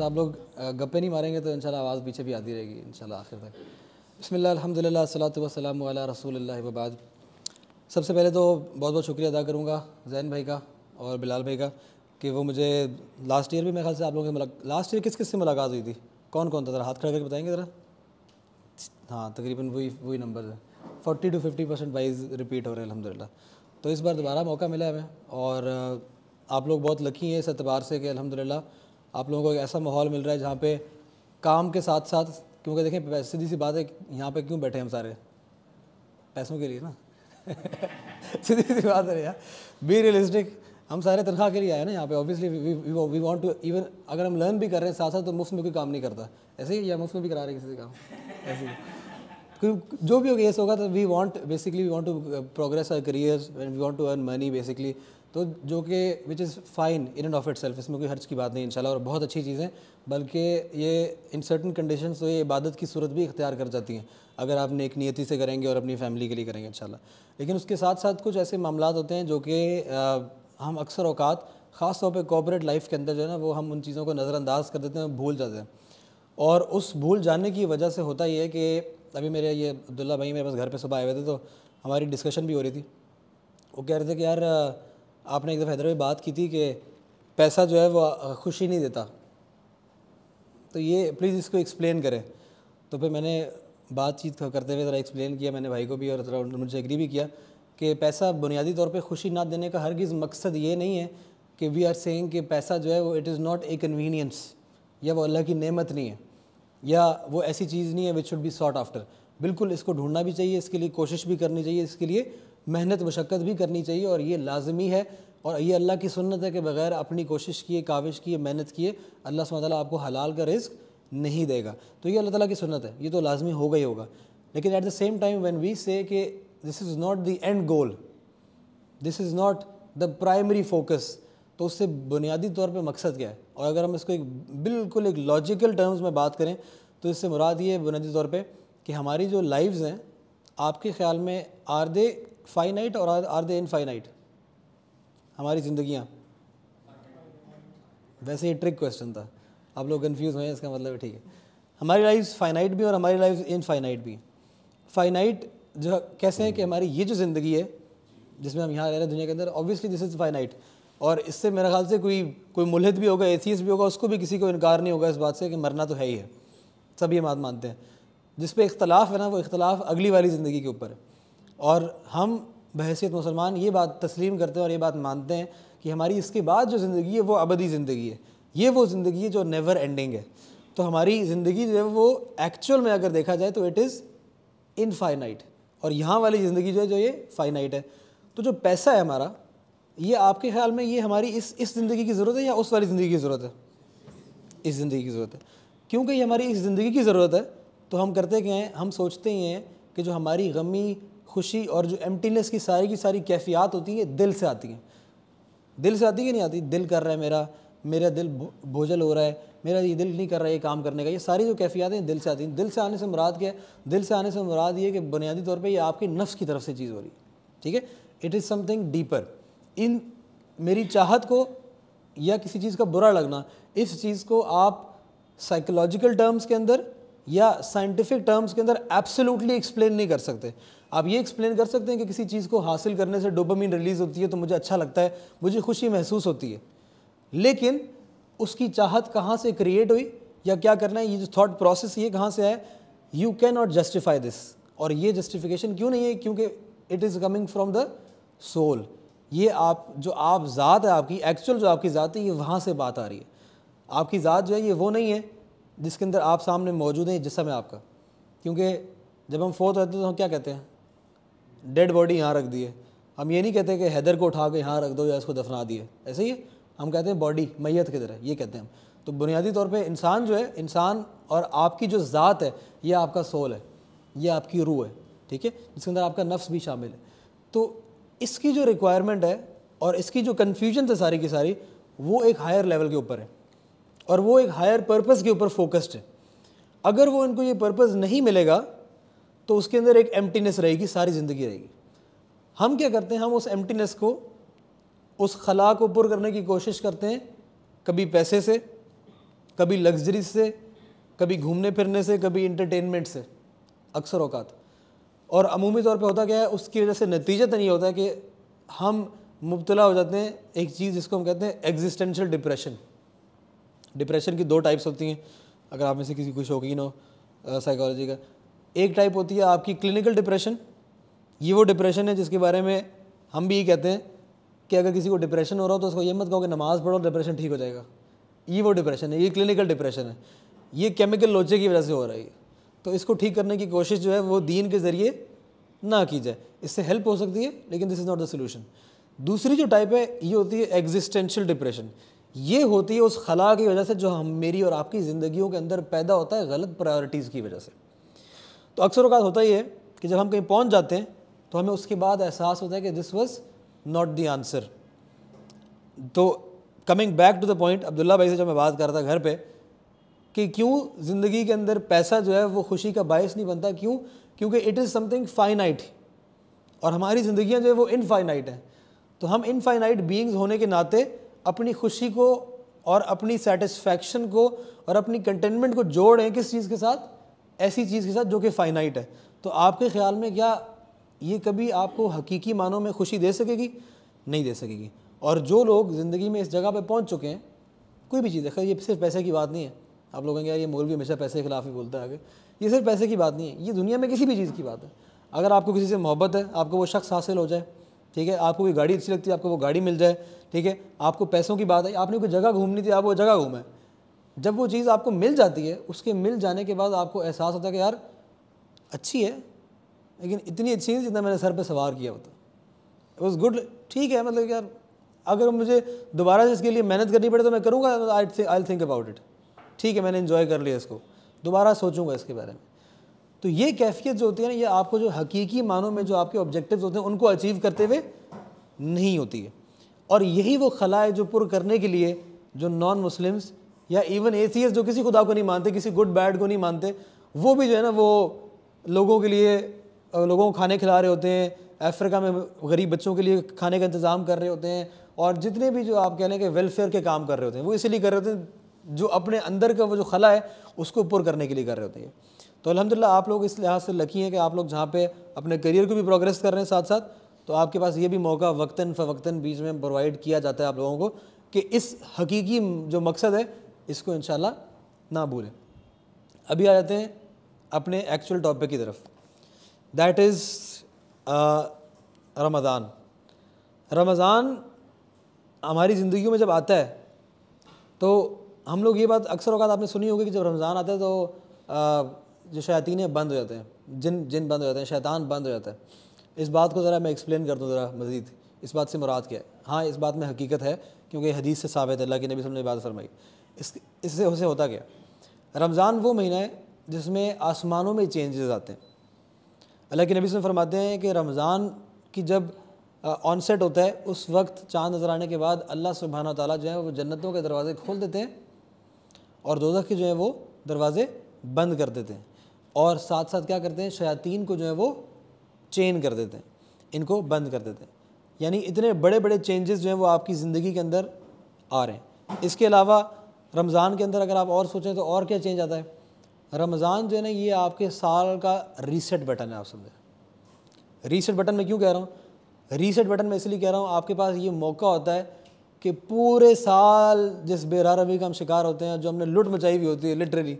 बस तो आप लोग गप्पे नहीं मारेंगे तो इंशाल्लाह आवाज़ पीछे भी आती रहेगी इंशाल्लाह आखिर तक बसमिल्ल अलहमदिल्ला सलात वसलम रसूल वबाद सबसे पहले तो बहुत बहुत शुक्रिया अदा करूँगा जैन भाई का और बिलाल भाई का कि वो मुझे लास्ट ईयर भी मेरे ख्याल से आप लोगों से लास्ट ईयर किस किस से मुलाकात हुई थी कौन कौन था ज़रा हाथ खड़ा करके बताएंगे ज़रा हाँ तकरीबन वही वही नंबर है forty two fifty percent wise repeat हो रहे हैं अलहमदिल्ला तो इस बार दोबारा मौका मिला हमें और आप लोग बहुत लकी हैं इस एतबार से कि अलहमदिल्ला आप लोगों को एक ऐसा माहौल मिल रहा है जहाँ पे काम के साथ साथ क्योंकि देखें सीधी सी बात है यहाँ पे क्यों बैठे हम सारे पैसों के लिए ना सीधी सी बात है यार बी रियलिस्टिक हम सारे तनख्वाह के लिए आए ना यहाँ पे obviously we want to even अगर हम लर्न भी कर रहे हैं साथ साथ तो मुफ्त में कोई काम नहीं करता ऐसे ही या मुफ्त में भी करा रहे किसी से काम ऐसे ही जो भी हो केस होगा तो we want basically we want to progress our careers and we want to earn money basically तो जो कि which is fine in and of itself इसमें कोई हर्ज की बात नहीं इंशाल्लाह और बहुत अच्छी चीज़ है बल्कि ये इन सर्टन कंडीशन तो ये इबादत की सूरत भी इख्तियार कर जाती हैं अगर आप नेक नीयती से करेंगे और अपनी फैमिली के लिए करेंगे इंशाल्लाह लेकिन उसके साथ साथ कुछ ऐसे मामला होते हैं जो कि हम अक्सर अवकात ख़ास तौर पर कॉपरेट लाइफ के अंदर जो है ना वो हम उन चीज़ों को नज़रअंदाज कर देते हैं भूल जाते हैं और उस भूल जाने की वजह से होता ये है कि अभी मेरे ये अब्दुल्ला भाई मेरे पास घर पर सुबह आए हुए थे तो हमारी डिस्कशन भी हो रही थी वो कह रहे थे कि यार आपने एक दफ़ा हैदराबाद बात की थी कि पैसा जो है वो खुशी नहीं देता तो ये प्लीज़ इसको एक्सप्लेन करें तो फिर मैंने बातचीत करते हुए ज़रा एक्सप्लेन किया मैंने भाई को भी और ज़रा मुझे एग्री भी किया कि पैसा बुनियादी तौर पे खुशी ना देने का हरगिज़ मकसद ये नहीं है कि वी आर सेइंग कि पैसा जो है वो it is not a convenience या वो अल्लाह की नेमत नहीं है या वो ऐसी चीज़ नहीं है which should be sought after बिल्कुल इसको ढूंढना भी चाहिए इसके लिए कोशिश भी करनी चाहिए इसके लिए मेहनत मशक्क़त भी करनी चाहिए और ये लाजमी है और ये अल्लाह की सुन्नत है कि बग़ैर अपनी कोशिश किए काविश किए मेहनत किए अल्लाह सुबह आपको हलाल का रिस्क नहीं देगा तो ये अल्लाह ताली की सुनत है ये तो लाजमी होगा ही होगा लेकिन at the same time when we say कि this is not the end goal this is not the primary focus तो उससे बुनियादी तौर पे मकसद क्या है और अगर हम इसको एक बिल्कुल एक लॉजिकल टर्म्स में बात करें तो इससे मुराद ये बुनियादी तौर पे कि हमारी जो लाइव्स हैं आपके ख्याल में आर दे फाइनाइट और आर दे इनफाइनाइट हमारी ज़िंदगियाँ वैसे ये ट्रिक क्वेश्चन था आप लोग कन्फ्यूज़ हुए इसका मतलब ठीक है हमारी लाइफ फाइनाइट भी और हमारी लाइफ इनफाइनाइट भी फाइनाइट जो कैसे है कि हमारी ये जो ज़िंदगी है जिसमें हम यहाँ रह रहे हैं दुनिया के अंदर ऑब्वियसली दिस इज़ फाइनाइट और इससे मेरे ख्याल से कोई कोई मुलहित भी होगा एसीस भी होगा उसको भी किसी को इनकार नहीं होगा इस बात से कि मरना तो है ही है सभी हम बात मानते हैं जिस पर इख्तलाफ है ना वो इख्तलाफ अगली वाली ज़िंदगी के ऊपर है और हम बहसीत मुसलमान ये बात तस्लीम करते हैं और ये बात मानते हैं कि हमारी इसके बाद जो ज़िंदगी है वो अबदी ज़िंदगी है ये वो ज़िंदगी है जो नेवर एंडिंग है तो हमारी ज़िंदगी जो है वो एक्चुअल में अगर देखा जाए तो इट इज़ इनफाइनाइट और यहाँ वाली ज़िंदगी जो है जो ये फाइनाइट है तो जो पैसा है हमारा ये आपके ख्याल में ये हमारी इस इस ज़िंदगी की ज़रूरत है या उस वाली ज़िंदगी की ज़रूरत है इस ज़िंदगी की ज़रूरत है क्योंकि ये हमारी इस ज़िंदगी की ज़रूरत है तो हम करते क्या हैं हम सोचते ही हैं कि जो हमारी गमी खुशी और जो एम्प्टीनेस की सारी की सारी कैफियात होती है दिल से आती हैं दिल से आती कि नहीं आती दिल कर रहा है मेरा मेरा दिल भोजल हो रहा है मेरा ये दिल नहीं कर रहा है ये काम करने का ये सारी जो कैफियात हैं दिल से आती हैं दिल से आने से मुराद क्या है दिल से आने से मुराद ये कि बुनियादी तौर पर यह आपके नफ्स की तरफ से चीज़ हो रही है ठीक है it is something deeper in मेरी चाहत को या किसी चीज़ का बुरा लगना इस चीज़ को आप साइकोलॉजिकल टर्म्स के अंदर या साइंटिफिक टर्म्स के अंदर एब्सोल्युटली एक्सप्लेन नहीं कर सकते आप ये एक्सप्लेन कर सकते हैं कि किसी चीज़ को हासिल करने से डोपामीन रिलीज़ होती है तो मुझे अच्छा लगता है मुझे खुशी महसूस होती है लेकिन उसकी चाहत कहाँ से क्रिएट हुई या क्या करना है ये जो थाट प्रोसेस ये कहाँ से है you can not justify this और ये जस्टिफिकेशन क्यों नहीं है क्योंकि it is coming from the soul ये आप जो आप ज़ात है आपकी एक्चुअल जो आपकी ज़ात है ये वहाँ से बात आ रही है आपकी ज़ात जो है ये वो नहीं है जिसके अंदर आप सामने मौजूद हैं जिसम है आपका क्योंकि जब हम फोर्थ रहते हैं तो हम क्या कहते हैं डेड बॉडी यहाँ रख दिए हम ये नहीं कहते कि हैदर को उठा के यहाँ रख दो या इसको दफना दिए ऐसे ही है हम कहते हैं बॉडी मैयत किधर है ये कहते हैं हम तो बुनियादी तौर पे इंसान जो है इंसान और आपकी जो ज़ात है ये आपका सोल है ये आपकी रूह है ठीक है जिसके अंदर आपका नफ्स भी शामिल है तो इसकी जो रिक्वायरमेंट है और इसकी जो कन्फ्यूजन है सारी की सारी वो एक हायर लेवल के ऊपर है और वो एक हायर पर्पज़ के ऊपर फोकस्ड है अगर वो इनको ये पर्पज़ नहीं मिलेगा तो उसके अंदर एक एम्प्टीनेस रहेगी सारी ज़िंदगी रहेगी हम क्या करते हैं हम उस एम्प्टीनेस को उस खला को पुर करने की कोशिश करते हैं कभी पैसे से कभी लग्जरी से कभी घूमने फिरने से कभी इंटरटेनमेंट से अक्सर औकात और अमूमी तौर पे होता क्या है उसकी वजह से तो नहीं होता है कि हम मुबतला हो जाते हैं एक चीज़ जिसको हम कहते हैं एग्जिस्टेंशियल डिप्रेशन डिप्रेशन की दो टाइप्स होती हैं अगर आप में से किसी को शौकीन हो साइकोलॉजी का एक टाइप होती है आपकी क्लिनिकल डिप्रेशन ये वो डिप्रेशन है जिसके बारे में हम भी ये कहते हैं कि अगर किसी को डिप्रेशन हो रहा हो तो उसको ये मत कहो कि नमाज़ पढ़ो डिप्रेशन ठीक हो जाएगा ये वो डिप्रेशन है ये क्लिनिकल डिप्रेशन है ये केमिकल लोचे की वजह से हो रहा है तो इसको ठीक करने की कोशिश जो है वो दीन के ज़रिए ना की जाए इससे हेल्प हो सकती है लेकिन this is not the solution दूसरी जो टाइप है ये होती है एग्जिस्टेंशियल डिप्रेशन ये होती है उस खला की वजह से जो हम मेरी और आपकी ज़िंदगियों के अंदर पैदा होता है गलत प्रायोरिटीज़ की वजह से तो अक्सर अवकात होता ही है कि जब हम कहीं पहुंच जाते हैं तो हमें उसके बाद एहसास होता है कि this was not the answer तो coming back to the point Abdullah भाई से जब मैं बात कर रहा था घर पे कि क्यों ज़िंदगी के अंदर पैसा जो है वो खुशी का बायस नहीं बनता क्यों क्योंकि इट इज़ समथिंग फाइनाइट और हमारी ज़िंदियाँ जो है वो इनफाइनाइट हैं तो हम इनफाइनाइट बींग्स होने के नाते अपनी खुशी को और अपनी सेटिस्फैक्शन को और अपनी कंटेनमेंट को जोड़ें किस चीज़ के साथ ऐसी चीज़ के साथ जो कि फ़ाइनाइट है तो आपके ख्याल में क्या ये कभी आपको हकीकी मानों में खुशी दे सकेगी नहीं दे सकेगी और जो लोग ज़िंदगी में इस जगह पर पहुँच चुके हैं कोई भी चीज़ है ये सिर्फ पैसे की बात नहीं है आप लोग कहेंगे यार ये मौलवी हमेशा पैसे के खिलाफ ही बोलता है आगे ये सिर्फ पैसे की बात नहीं है ये दुनिया में किसी भी चीज़ की बात है अगर आपको किसी से मोहब्बत है आपको वो शख्स हासिल हो जाए ठीक है आपको कोई गाड़ी अच्छी लगती है आपको वो गाड़ी मिल जाए ठीक है आपको पैसों की बात है आपने कोई जगह घूमनी थी आप वो जगह घूमें जब वो चीज़ आपको मिल जाती है उसके मिल जाने के बाद आपको एहसास होता है कि यार अच्छी है लेकिन इतनी अच्छी नहीं जितना मैंने सर पे सवार किया होता इट वॉज़ गुड ठीक है मतलब यार अगर मुझे दोबारा से इसके लिए मेहनत करनी पड़े तो मैं करूँगा I I think about it ठीक है मैंने इन्जॉय कर लिया इसको दोबारा सोचूंगा इसके बारे में तो ये कैफियत जो होती है ना ये आपको जो हकीकी मानों में जो आपके ऑब्जेक्टिव्स होते हैं उनको अचीव करते हुए नहीं होती है और यही वो खला है जो पुर करने के लिए जो नॉन मुस्लिम्स या इवन एसीएस जो किसी खुदा को नहीं मानते किसी गुड बैड को नहीं मानते वो भी जो है ना वो लोगों के लिए लोगों को खाने खिला रहे होते हैं अफ्रीका में गरीब बच्चों के लिए खाने का इंतज़ाम कर रहे होते हैं और जितने भी जो आप कह लें कि वेलफेयर के काम कर रहे होते हैं वो इसीलिए कर रहे होते हैं जो अपने अंदर का वो जो खला है उसको पुर करने के लिए कर रहे होते हैं तो अलहमदिल्ला आप लोग इस लिहाज से लकी हैं कि आप लोग जहाँ पे अपने करियर को भी प्रोग्रेस कर रहे हैं साथ साथ तो आपके पास ये भी मौका वक्ता फ़वक्ता बीच में प्रोवाइड किया जाता है आप लोगों को कि इस हकीकी जो मकसद है इसको इन ना भूलें अभी आ जाते हैं अपने एक्चुअल टॉपिक की तरफ दैट इज़ रमज़ान रमज़ान हमारी ज़िंदगी में जब आता है तो हम लोग ये बात अक्सर अवत आपने सुनी होगी कि जब रमज़ान आता है तो uh, जो शैतीन है बंद हो जाते हैं जिन जिन बंद हो जाते हैं शैतान बंद हो जाता है इस बात को ज़रा मैं एक्सप्लेन कर दूँ ज़रा मज़ीद इस बात से मुराद क्या है हाँ इस बात में हकीकत है क्योंकि हदीस से साबित है अल्लाह के नबी ने बात फरमाई इस इससे उसे होता क्या रमज़ान वो महीना है जिसमें आसमानों में चेंजेस आते हैं अल्लाह के नबी से फरमाते हैं कि रमज़ान की जब ऑनसेट होता है उस वक्त चाँद नज़र आने के बाद अल्लाह सुबहाना ताली जो है वो जन्नतों के दरवाज़े खोल देते हैं और दो के जो है वो दरवाज़े बंद कर देते हैं और साथ साथ क्या करते हैं शयातीन को जो है वो चेन कर देते हैं इनको बंद कर देते हैं यानी इतने बड़े बड़े चेंजेस जो हैं वो आपकी ज़िंदगी के अंदर आ रहे हैं इसके अलावा रमज़ान के अंदर अगर आप और सोचें तो और क्या चेंज आता है रमज़ान जो है ना ये आपके साल का रीसेट बटन है आप समझे रीसेट बटन मैं क्यों कह रहा हूँ रीसेट बटन मैं इसलिए कह रहा हूँ आपके पास ये मौका होता है कि पूरे साल जिस बेरारवी का हम शिकार होते हैं जो हमने लुट मचाई हुई होती है लिटरली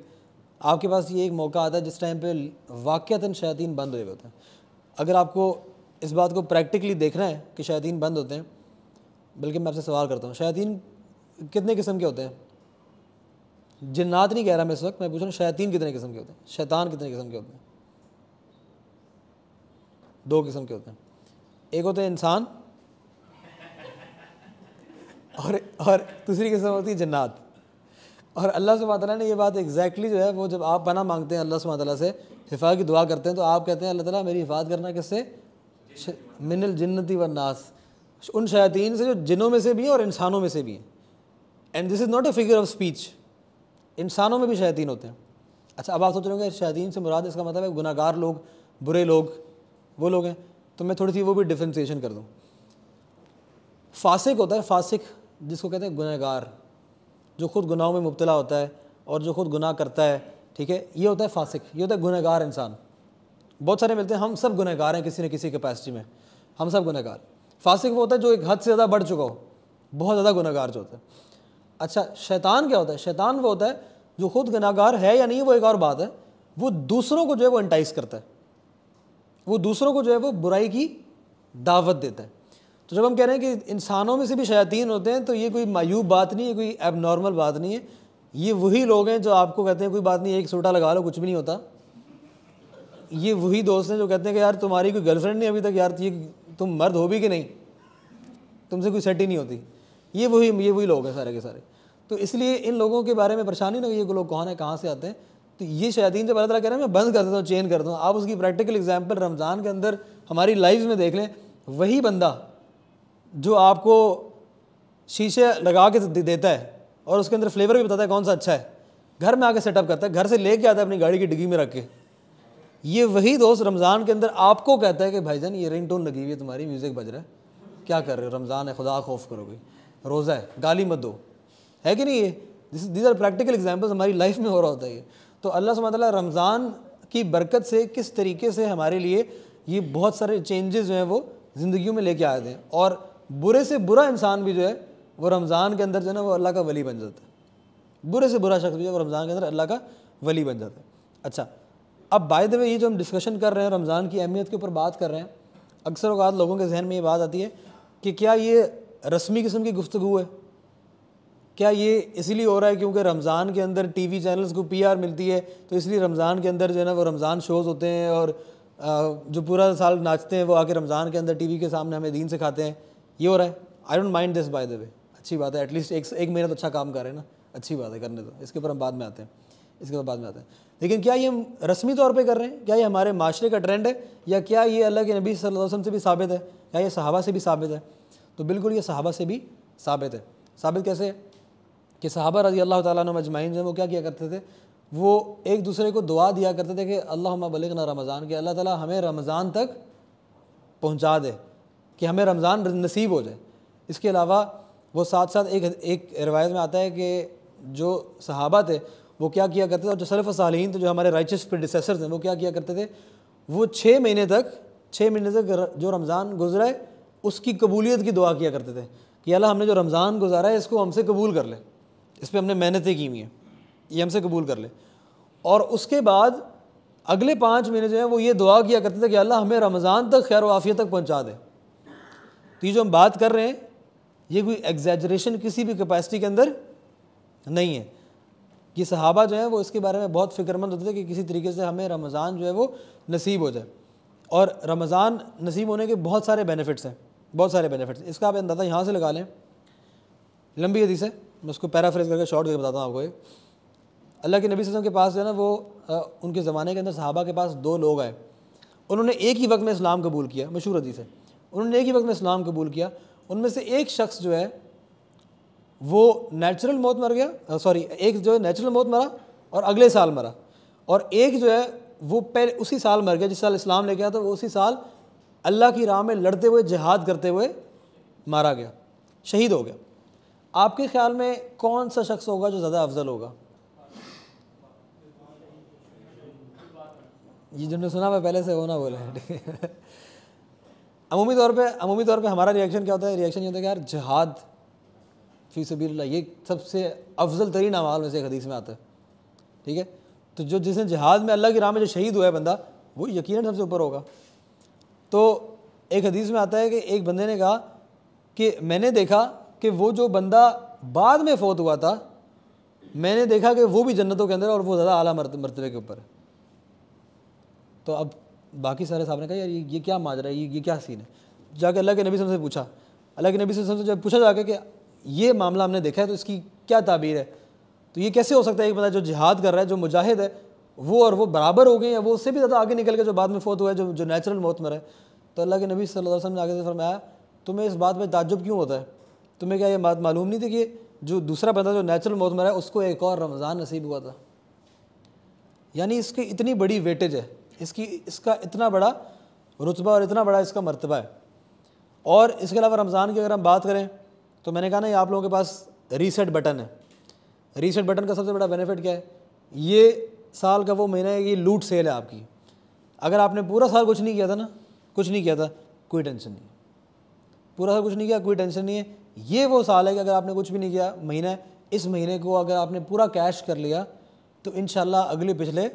आपके पास ये एक मौका आता है जिस टाइम पे वाक़ता शायदीन बंद हुए होते हैं अगर आपको इस बात को प्रैक्टिकली देखना है कि शायदीन बंद होते हैं बल्कि मैं आपसे सवाल करता हूँ शायदीन कितने किस्म के होते हैं जिन्नात नहीं कह रहा मैं इस वक्त मैं पूछ रहा हूँ शैतीन कितने किस्म के होते हैं शैतान कितने किस्म के होते हैं दो किस्म के होते हैं एक होते हैं इंसान और और दूसरी किस्म होती है जन्नात और अल्लाह सुबह ने ये बात एग्जैक्टली जो है वो जब आप पना मांगते हैं अल्लाह सुबह से हिफा की दुआ करते हैं तो आप कहते हैं अल्लाह ताला मेरी हिफात करना किससे मिनल जन्नति व नास उन शयातीन से जो जिनों में से भी हैं और इंसानों में से भी हैं and this is not a figure of speech इंसानों में भी शयातीन होते हैं अच्छा अब आप सोच रहे होंगे शयातीन से मुराद इसका मतलब है गुनागार लोग बुरे लोग वो लोग हैं तो मैं थोड़ी सी वो भी डिफ्रेंसीशन कर दूँ फासिक होता है फासिक जिसको कहते हैं गुनागार जो खुद गुनाहों में मुबतला होता है और जो खुद गुनाह करता है ठीक है ये होता है फासिक ये होता है गुनागार इंसान बहुत सारे मिलते हैं हम सब गुनागार हैं किसी न किसी कैपेसिटी में हम सब गुनागार फासिक वो होता है जो एक हद से ज़्यादा बढ़ चुका हो बहुत ज़्यादा गुनागार जो होता है अच्छा शैतान क्या होता है शैतान वो होता है जो खुद गनागार है या नहीं वो एक और बात है वो दूसरों को जो है वो एंटाइस करता है वो दूसरों को जो है वो बुराई की दावत देता है तो जब हम कह रहे हैं कि इंसानों में से भी शयातीन होते हैं तो ये कोई मायूब बात नहीं है कोई एबनॉर्मल बात नहीं है ये वही लोग हैं जो आपको कहते हैं कोई बात नहीं एक सोटा लगा लो कुछ भी नहीं होता ये वही दोस्त हैं जो कहते हैं कि यार तुम्हारी कोई गर्लफ्रेंड नहीं अभी तक यार ये तुम मर्द हो भी कि नहीं तुमसे कोई सेट ही नहीं होती ये वही ये वही लोग हैं सारे के सारे तो इसलिए इन लोगों के बारे में परेशानी ना ये लोग कौन है कहाँ से आते हैं तो ये शायदीन जब अल्लाह कह रहे हैं मैं बंद कर देता हूँ चेंज कर दूँ आप उसकी प्रैक्टिकल एग्जाम्पल रमज़ान के अंदर हमारी लाइफ में देख लें वही बंदा जो आपको शीशे लगा के देता है और उसके अंदर फ्लेवर भी बताता है कौन सा अच्छा है घर में आके सेटअप करता है घर से ले के आता है अपनी गाड़ी की डिग्गी में रख के ये वही दोस्त रमज़ान के अंदर आपको कहता है कि भाई जान ये रिंग टोन लगी हुई है तुम्हारी म्यूज़िक बज रहा है क्या कर रहे हो रमज़ान है खुदा खौफ करोगे रोज़ा है गाली मत दो है कि नहीं ये this these are practical examples हमारी लाइफ में हो रहा होता है ये तो अल्लाह सुबह रमज़ान की बरकत से किस तरीके से हमारे लिए ये बहुत सारे चेंजेस जो हैं वो ज़िंदगी में लेके आए थे और बुरे से बुरा इंसान भी जो है वो रमज़ान के अंदर जो है ना वो अल्लाह का वली बन जाता है बुरे से बुरा शख्स भी जो है वो रमज़ान के अंदर अल्लाह का वली बन जाता है अच्छा अब बाय द वे ये जो हम डिस्कशन कर रहे हैं रमज़ान की अहमियत के ऊपर बात कर रहे हैं अक्सर अवत लोगों के जहन में ये बात आती है कि क्या ये रस्मी किस्म की गुफ्तु है क्या ये इसलिए हो रहा है क्योंकि रमज़ान के अंदर टीवी चैनल्स को पीआर मिलती है तो इसलिए रमज़ान के अंदर जो है ना वो रमज़ान शोज़ होते हैं और जो पूरा साल नाचते हैं वो आके रमज़ान के अंदर टीवी के सामने हमें दीन सिखाते हैं ये हो रहा है I don't mind this by the way अच्छी बात है एटलीस्ट एक एक महीना तो अच्छा काम करें ना अच्छी बात है करने दो इसके ऊपर हम बाद में आते हैं इसके ऊपर बाद में आते हैं लेकिन क्या ये हम रस्मी तौर पर कर रहे हैं क्या ये हमारे माशरे का ट्रेंड है या क्या ये अल्लाह के नबी वसम से भी साबित है क्या ये सहाबा से भी साबित है तो बिल्कुल ये सहाबा से भी साबित है साबित कैसे है कि सहाबा रजी अल्लाह तजमाइन जो वो क्या किया करते थे वो एक दूसरे को दुआ दिया करते थे कि अल्लाह बलगना रमज़ान के अल्लाह ताली हमें रमज़ान तक पहुँचा दे कि हमें रमज़ान नसीब हो जाए इसके अलावा वो साथ साथ एक एक रिवायत में आता है कि जो सहाबा थे वो क्या किया करते थे और जो सरफ़ सालीन थे जो हमारे राइचस प्रडिससर थे वो क्या किया करते थे वो छः महीने तक छः महीने तक जो रमज़ान गुजरा है उसकी कबूलियत की दुआ किया करते थे कि अल्लाह हमने जो रमज़ान गुजारा है इसको हमसे कबूल कर ले इस पर हमने मेहनतें की हुई हैं ये हमसे कबूल कर ले और उसके बाद अगले पाँच महीने जो है वो ये दुआ किया करते थे कि अल्लाह हमें रमज़ान तक खैर वाफिया तक पहुँचा दे तो ये जो हम बात कर रहे हैं ये कोई एग्जैजरेशन किसी भी कैपेसिटी के अंदर नहीं है कि सहाबा जो है वो इसके बारे में बहुत फिक्रमंद होते थे कि किसी तरीके से हमें रमज़ान जो है वो नसीब हो जाए और रमज़ान नसीब होने के बहुत सारे बेनिफिट्स हैं बहुत सारे बेनिफिट्स इसका आप अंदाज़ा यहाँ से लगा लें लंबी हदीस है मैं उसको पैराफ्रेज करके शॉर्ट करके बताता हूँ आपको अल्लाह के नबी वसम के पास जो है ना वो आ, उनके ज़माने के अंदर साहबा के पास दो लोग आए उन्होंने एक ही वक्त में इस्लाम कबूल किया मशहूर हदीस है उन्होंने एक ही वक्त में इस्लाम कबूल किया उनमें से एक शख्स जो है वो नेचुरल मौत मर गया सॉरी एक जो है नेचुरल मौत मरा और अगले साल मरा और एक जो है वो पहले उसी साल मर गया जिस साल इस्लाम लेके आया था वो उसी साल अल्लाह की राह में लड़ते हुए जहाद करते हुए मारा गया शहीद हो गया आपके ख्याल में कौन सा शख्स होगा जो ज़्यादा अफजल होगा ये जिन्होंने सुना मैं पहले से वो ना बोले अमूमी तौर पे अमूमी तौर पे हमारा रिएक्शन क्या होता है रिएक्शन ये होता है कि यार जहाद फी सबील्ला ये सबसे अफजल तरीन अमाल में से हदीस में आता है ठीक है तो जो जिसने जहाद में अल्लाह की राह में जो शहीद हुआ है बंदा वो यकीन सबसे ऊपर होगा तो एक हदीस में आता है कि एक बंदे ने कहा कि मैंने देखा कि वो जो बंदा बाद में फ़ौत हुआ था मैंने देखा कि वो भी जन्नतों के अंदर और वो ज़्यादा आला मरतबे के ऊपर तो अब बाकी सारे साहब ने कहा यार ये, ये क्या माजरा है ये ये क्या सीन है जाके अल्लाह के नबी से पूछा अल्लाह के नबी से जब पूछा जाके कि ये मामला हमने देखा है तो इसकी क्या ताबीर है तो ये कैसे हो सकता है एक बंदा जो जिहाद कर रहा है जो मुजाहिद है वो और वो बराबर हो गए या वो उससे भी ज़्यादा आगे निकल के जो बाद में फौत हुआ है जो जो नेचुरल मौत मर है तो अल्लाह के नबी सल्लल्लाहु अलैहि वसल्लम ने आगे से फरमाया तुम्हें इस बात में ताज्जुब क्यों होता है तुम्हें क्या ये बात मालूम नहीं थी कि जो दूसरा बंदा जो नेचुरल मौत मरा है उसको एक और रमज़ान नसीब हुआ था यानी इसकी इतनी बड़ी वेटेज है इसकी इसका इतना बड़ा रुतबा और इतना बड़ा इसका मरतबा है और इसके अलावा रमज़ान की अगर हम बात करें तो मैंने कहा ना ये आप लोगों के पास रीसेट बटन है रीसेट बटन का सबसे बड़ा बेनिफिट क्या है ये साल का वो महीना है कि लूट सेल है आपकी अगर आपने पूरा साल कुछ नहीं किया था ना कुछ नहीं किया था कोई टेंशन नहीं पूरा साल कुछ नहीं किया कोई टेंशन नहीं है ये वो साल है कि अगर आपने कुछ भी नहीं किया महीने इस महीने को अगर आपने पूरा कैश कर लिया तो इन अगले पिछले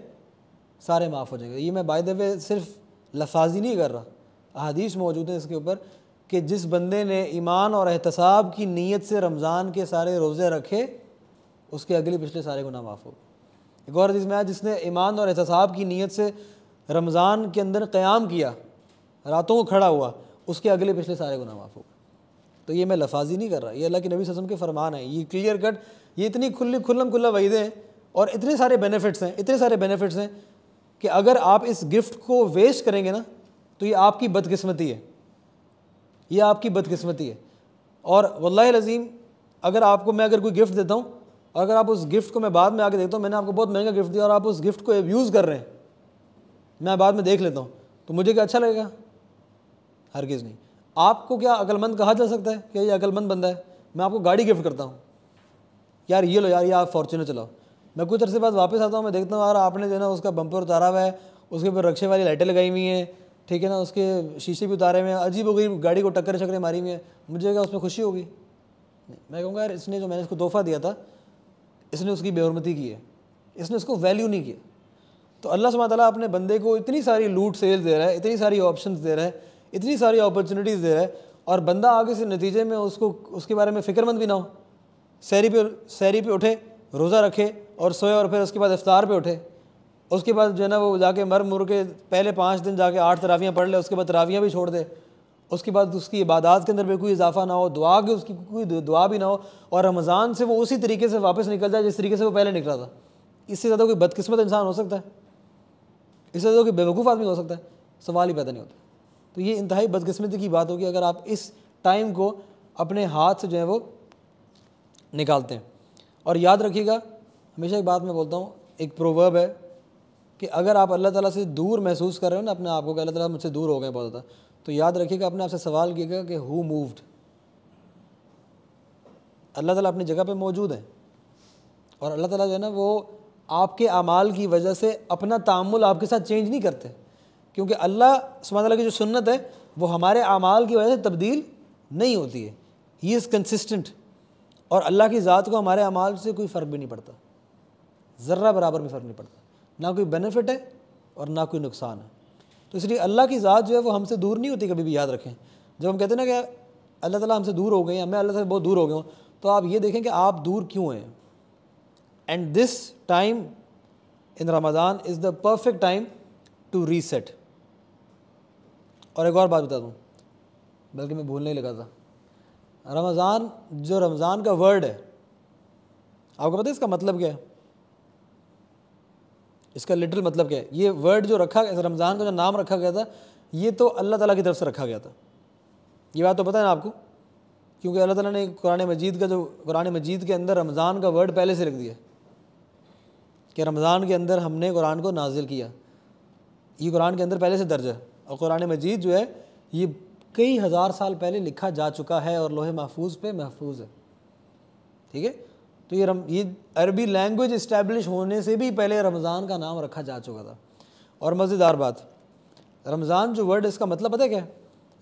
सारे माफ़ हो जाएंगे ये मैं बाय द वे सिर्फ लफाजी नहीं कर रहा अदीस मौजूद हैं इसके ऊपर कि जिस बंदे ने ईमान और एहतसाब की नीयत से रमज़ान के सारे रोज़े रखे उसके अगले पिछले सारे गुना माफ़ हो एक और हदीस में आया जिसने ईमान और एहतसाब की नीयत से रमज़ान के अंदर क़्याम किया रातों को खड़ा हुआ उसके अगले पिछले सारे गुना माफ़ हो तो ये मैं लफाजी नहीं कर रहा ये अल्लाह के नबी वसम के फरमान है ये क्लियर कट ये इतनी खुली खुल्लम खुल्ला वहीदे हैं और इतने सारे बेनिफिट्स हैं इतने सारे बेनिफिट्स हैं कि अगर आप इस गिफ्ट को वेस्ट करेंगे ना तो ये आपकी बदकस्मती है ये आपकी बदकस्मती है और वल्ल लजीम अगर आपको मैं अगर कोई गिफ्ट देता हूँ और अगर आप उस गिफ्ट को मैं बाद में आके देखता हूँ मैंने आपको बहुत महंगा गिफ्ट दिया और आप उस गिफ्ट को यूज़ कर रहे हैं मैं बाद में देख लेता हूँ तो मुझे क्या अच्छा लगेगा हरगिज़ नहीं आपको क्या अकलमंद कहा जा सकता है कि ये अकलमंद बंदा है मैं आपको गाड़ी गिफ्ट करता हूँ यार ये लो यार ये आप फॉर्चुनर चलाओ मैं कुछ अरसे बाद वापस आता हूँ मैं देखता हूँ यार आपने जो है ना उसका बम्पर उतारा हुआ है उसके ऊपर रक्षे वाली लाइटें लगाई हुई हैं ठीक है ना उसके शीशे भी उतारे हुए हैं अजीब हो गई गाड़ी को टक्कर शक्कर मारी हुई है मुझे क्या उसमें खुशी होगी मैं कहूँगा यार इसने जो मैंने इसको तोहफा दिया था इसने उसकी बेहरमती की है इसने उसको वैल्यू नहीं किया तो अल्लाह सुबह तला अपने बंदे को इतनी सारी लूट सेल दे रहा है इतनी सारी ऑप्शन दे रहा है इतनी सारी अपॉर्चुनिटीज़ दे रहा है और बंदा आगे से नतीजे में उसको उसके बारे में फ़िक्रमंद भी ना हो सैरी पे सैरी पे उठे रोज़ा रखे और सोए और फिर उसके बाद इफ्तार पे उठे उसके बाद जो है ना वो जाके मर मुर के पहले पाँच दिन जाके आठ तरावियाँ पढ़ ले उसके बाद तरावियाँ भी छोड़ दे उसके बाद उसकी इबादत के अंदर भी कोई इजाफा ना हो दुआ की उसकी कोई दुआ भी ना हो और रमज़ान से वो उसी तरीके से वापस निकल जाए जिस तरीके से वो पहले निकला था इससे ज़्यादा कोई बदकिस्मत इंसान हो सकता है इससे ज़्यादा कोई बेवकूफ़ आदमी हो सकता है सवाल ही पैदा नहीं होता तो ये इंतहाई बदकस्मती की बात होगी अगर आप इस टाइम को अपने हाथ से जो है वो निकालते हैं और याद रखिएगा हमेशा एक बात मैं बोलता हूँ एक प्रोवर्ब है कि अगर आप अल्लाह ताला से दूर महसूस कर रहे हो ना अपने आप को कि अल्लाह ताला मुझसे दूर हो गए बहुत ज़्यादा तो याद रखिएगा अपने आपसे सवाल किएगा कि हु मूव्ड अल्लाह ताला अपनी जगह पे मौजूद है और अल्लाह ताला जो है ना वो आपके अमाल की वजह से अपना तामुल आपके साथ चेंज नहीं करते क्योंकि अल्लाह सुबह की जो सुन्नत है वो हमारे अमाल की वजह से तब्दील नहीं होती है ही इज़ कंसिस्टेंट और अल्लाह की ज़ात को हमारे अमाल से कोई फ़र्क भी नहीं पड़ता ज़र्रा बराबर भी फ़र्क नहीं पड़ता ना कोई बेनिफिट है और ना कोई नुकसान है तो इसलिए अल्लाह की ज़ात जो है वो हमसे दूर नहीं होती कभी भी याद रखें जब हम कहते हैं ना कि अल्लाह ताला हमसे दूर हो गए हैं मैं अल्लाह से बहुत दूर हो गया हूँ तो आप ये देखें कि आप दूर क्यों हैं and this time in Ramzan is the perfect time to reset और एक और बात बता दूँ बल्कि मैं भूलने लगा था रमज़ान जो रमज़ान का वर्ड है आपको पता है इसका मतलब क्या है इसका लिटरल मतलब क्या है ये वर्ड जो रखा गया रमज़ान का जो नाम रखा गया था ये तो अल्लाह ताला की तरफ से रखा गया था ये बात तो पता है ना आपको क्योंकि अल्लाह ताला ने कुरान मजीद का जो कुरान मजीद के अंदर रमज़ान का वर्ड पहले से रख दिया कि रमज़ान के अंदर हमने कुरान को नाजिल किया ये कुरान के अंदर पहले से दर्ज है और कुरान मजीद जो है ये कई हज़ार साल पहले लिखा जा चुका है और लोहे महफूज पे महफूज है ठीक है तो ये रम ये अरबी लैंग्वेज इस्टेब्लिश होने से भी पहले रमज़ान का नाम रखा जा चुका था और मज़ेदार बात रमज़ान जो वर्ड इसका मतलब पता है क्या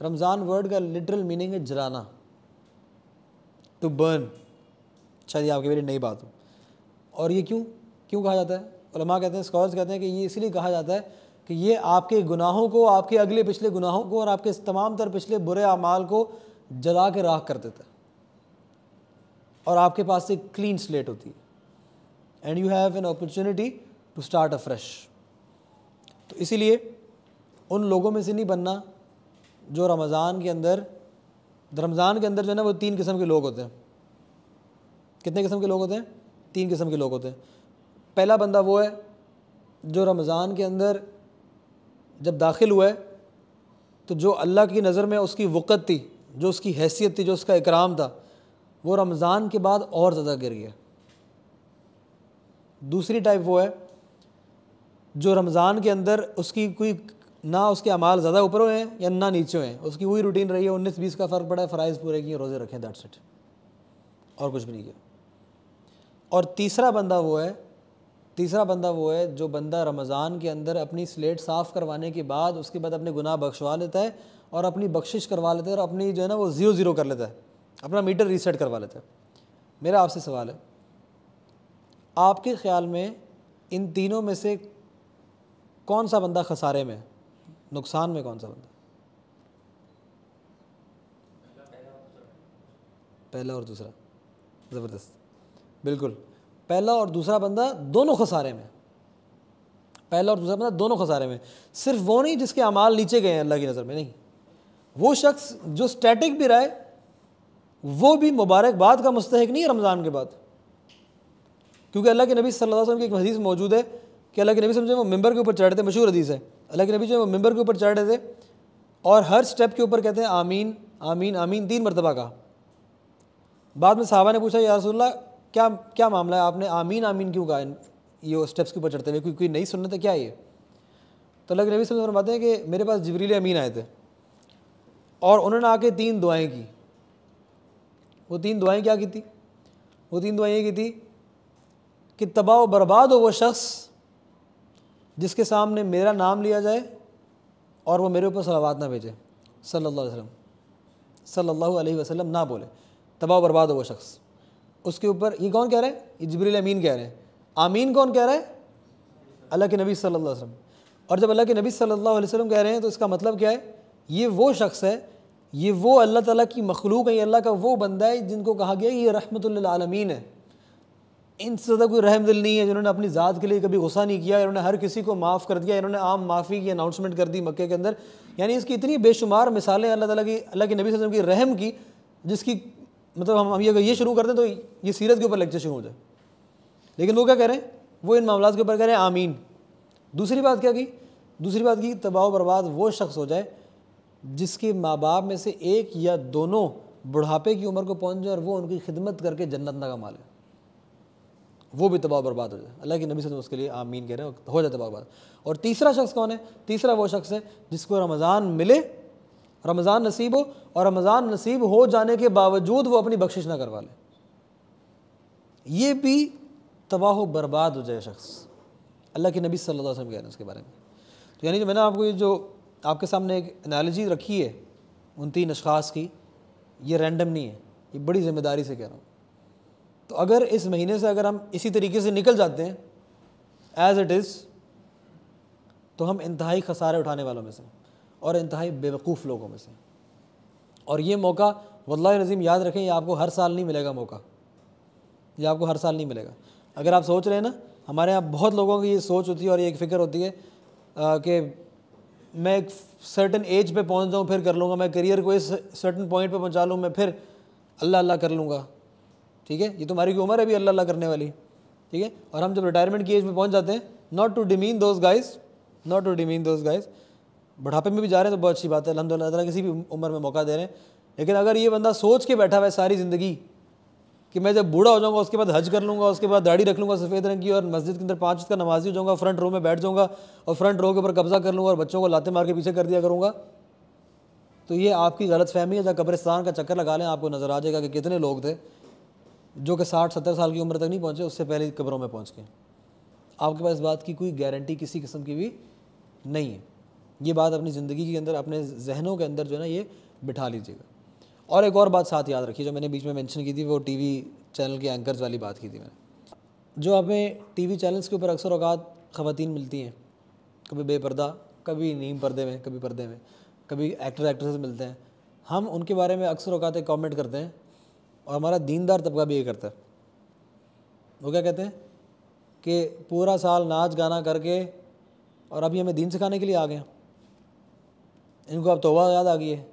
रमज़ान वर्ड का लिटरल मीनिंग है जलाना टू बर्न शायद ये आपके मेरी नई बात हो और ये क्यों क्यों कहा जाता है कहते हैं स्कॉलर्स कहते हैं कि ये इसलिए कहा जाता है कि ये आपके गुनाहों को आपके अगले पिछले गुनाहों को और आपके तमाम तर पिछले बुरे अमाल को जला के राख कर देता है और आपके पास एक क्लीन स्लेट होती है and you have an opportunity to start a fresh तो इसीलिए उन लोगों में से नहीं बनना जो रमज़ान के अंदर रमज़ान के अंदर जो है ना वो तीन किस्म के लोग होते हैं कितने किस्म के लोग होते हैं तीन किस्म के लोग होते हैं पहला बंदा वो है जो रमज़ान के अंदर जब दाखिल हुए तो जो अल्लाह की नज़र में उसकी वक़्त थी जो उसकी हैसियत थी जो उसका इकराम था वो रमज़ान के बाद और ज़्यादा गिर गया दूसरी टाइप वो है जो रमज़ान के अंदर उसकी कोई ना उसके अमाल ज़्यादा ऊपर हुए हैं या ना नीचे हुए हैं उसकी वही रूटीन रही है उन्नीस बीस का फ़र्क पड़ा है फ़राइज़ पूरे किए रोज़े रखें दैट्स इट और कुछ भी नहीं किया और तीसरा बंदा वो है तीसरा बंदा वो है जो बंदा रमज़ान के अंदर अपनी स्लेट साफ़ करवाने के बाद उसके बाद अपने गुनाह बख्शवा लेता है और अपनी बख्शिश करवा लेता है और अपनी जो है ना वो ज़ीरो ज़ीरो कर लेता है अपना मीटर रीसेट करवा लेता है मेरा आपसे सवाल है आपके ख्याल में इन तीनों में से कौन सा बंदा खसारे में नुकसान में कौन सा बंदा पहला और दूसरा ज़बरदस्त बिल्कुल पहला और दूसरा बंदा दोनों खसारे में पहला और दूसरा बंदा दोनों खसारे में सिर्फ वो नहीं जिसके अमाल नीचे गए हैं अल्लाह की नज़र में नहीं वो शख्स जो स्टैटिक भी रहा है वो भी मुबारकबाद का मुस्तक नहीं है रमज़ान के बाद क्योंकि अल्लाह के नबी सल्लल्लाहु अलैहि वसल्लम की एक हदीस मौजूद है कि अल्लाह के नबी समझे वो मेंबर के ऊपर चढ़ रहे थे मशहूर हदीस है अल्लाह के नबी जो है वो मेंबर के ऊपर चढ़ रहे थे और हर स्टेप के ऊपर कहते हैं आमीन आमीन आमीन तीन मरतबा का बाद में साहबा ने पूछा यार क्या क्या मामला है आपने आमीन आमीन क्यों कहा ये स्टेप्स के ऊपर चढ़ते हुए क्योंकि नहीं सुनना था क्या ये तो अलग नबी सब बताते हैं कि मेरे पास जबरील अमीन आए थे और उन्होंने आके तीन दुआएं की वो तीन दुआएं क्या की थी वो तीन दुआएं ये की थी कि तबाह बर्बाद हो वो शख्स जिसके सामने मेरा नाम लिया जाए और वो मेरे ऊपर सलावात ना भेजे सल्लल्लाहु अलैहि वसल्लम सल्लल्लाहु अलैहि वसल्लम ना बोले तबाह बर्बाद हो वो शख्स उसके ऊपर ये कौन कह रहे हैं जबरील अमीन कह रहे हैं आमीन कौन कह रहा है अल्लाह के नबी सल्लल्लाहु अलैहि वसल्लम और जब अल्लाह के नबी सल्लल्लाहु अलैहि वसल्लम कह रहे हैं तो इसका मतलब क्या है ये वो शख्स है ये वो अल्लाह ताला की मखलूक है ये अल्लाह का वो बंदा है जिनको कहा गया ये रहमतुल्लामीन है इनसे ज़्यादा कोई रहम दिल नहीं है जिन्होंने अपनी ज़ात के लिए कभी गुस्सा नहीं किया इन्होंने हर किसी को माफ़ कर दिया इन्होंने आम माफ़ी की अनाउंसमेंट कर दी मक्के के अंदर यानी इसकी इतनी बेशुमार मिसालें अल्लाह तला की अल्लाह के नबी वसल्लम की रहम की जिसकी मतलब हम अभी अगर ये शुरू कर दें तो ये सीरत के ऊपर लेक्चर शुरू हो जाए लेकिन वो क्या कह रहे हैं वो इन मामला के ऊपर कह रहे हैं आमीन दूसरी बात क्या की दूसरी बात की तबाह बर्बाद वो शख्स हो जाए जिसके माँ बाप में से एक या दोनों बुढ़ापे की उम्र को पहुँच जाए और वो उनकी खिदमत करके जन्नत ना कमा ले वो भी तबाह बर्बाद हो जाए अल्लाह के नबी से उसके लिए आमीन कह रहे हैं हो जाए तबाह बर्बाद और तीसरा शख्स कौन है तीसरा वो शख्स है जिसको रमज़ान मिले रमज़ान नसीब हो और रमज़ान नसीब हो जाने के बावजूद वो अपनी बख्शिश ना करवा ले ये भी तबाह बर्बाद हो जाए शख्स अल्लाह के नबी सल्लल्लाहु अलैहि वसल्लम कह रहे हैं उसके बारे में तो यानी जो मैंने आपको ये जो आपके सामने एक एनालॉजी रखी है उन तीन अशखास की ये रैंडम नहीं है ये बड़ी ज़िम्मेदारी से कह रहा हूँ तो अगर इस महीने से अगर हम इसी तरीके से निकल जाते हैं एज़ इट इज़ तो हम इंतहाई खसारे उठाने वालों में से और इंतहाई बेवकूफ़ लोगों में से और ये मौका वल्ला नज़ीम याद रखें ये आपको हर साल नहीं मिलेगा मौका ये आपको हर साल नहीं मिलेगा अगर आप सोच रहे हैं ना हमारे यहाँ बहुत लोगों की ये सोच होती है और ये एक फ़िक्र होती है कि मैं एक सर्टन एज पे पहुँच जाऊँ फिर कर लूँगा मैं करियर को इस सर्टन पॉइंट पे पहुँचा लूँ मैं फिर अल्लाह अल्लाह कर लूँगा ठीक है ये तुम्हारी तो की उम्र है भी अल्लाह अल्लाह करने वाली ठीक है और हम जब रिटायरमेंट की एज में पहुँच जाते हैं not to demean those guys not to demean those guys बुढ़ापे में भी जा रहे हैं तो बहुत अच्छी बात है अलहमदिल्ला तला किसी भी उम्र में मौका दे रहे हैं लेकिन अगर ये बंदा सोच के बैठा हुआ है सारी ज़िंदगी कि मैं जब बूढ़ा हो जाऊंगा उसके बाद हज कर लूँगा उसके बाद दाढ़ी रख लूँगा सफ़ेद रंग की और मस्जिद के अंदर पाँच का नमाजी हो जाऊँगा फ्रंट रो में बैठ जाऊँगा और फ्रंट रो के ऊपर कब्ज़ा कर लूँगा और बच्चों को लाते मार के पीछे कर दिया करूँगा तो ये आपकी गलत फहमी है जब कब्रिस्तान का चक्कर लगा लें आपको नज़र आ जाएगा कि कितने लोग थे जो कि साठ सत्तर साल की उम्र तक नहीं पहुँचे उससे पहले कब्रों में पहुँच गए आपके पास इस बात की कोई गारंटी किसी किस्म की भी नहीं है ये बात अपनी ज़िंदगी के अंदर अपने जहनों के अंदर जो है ना ये बिठा लीजिएगा और एक और बात साथ याद रखिए जो मैंने बीच में मेंशन की थी वो टीवी चैनल के एंकर्स वाली बात की थी मैंने जो हमें टीवी चैनल्स के ऊपर अक्सर अवकात ख़वान मिलती हैं कभी बेपर्दा कभी नीम पर्दे में कभी पर्दे में कभी एक्टर एक्ट्रेस मिलते हैं हम उनके बारे में अक्सर अवकात एक कॉमेंट करते हैं और हमारा दीनदार तबका भी ये करता है वो क्या कहते हैं कि पूरा साल नाच गाना करके और अभी हमें दीन सिखाने के लिए आ गए इनको अब तोबा याद आ गई है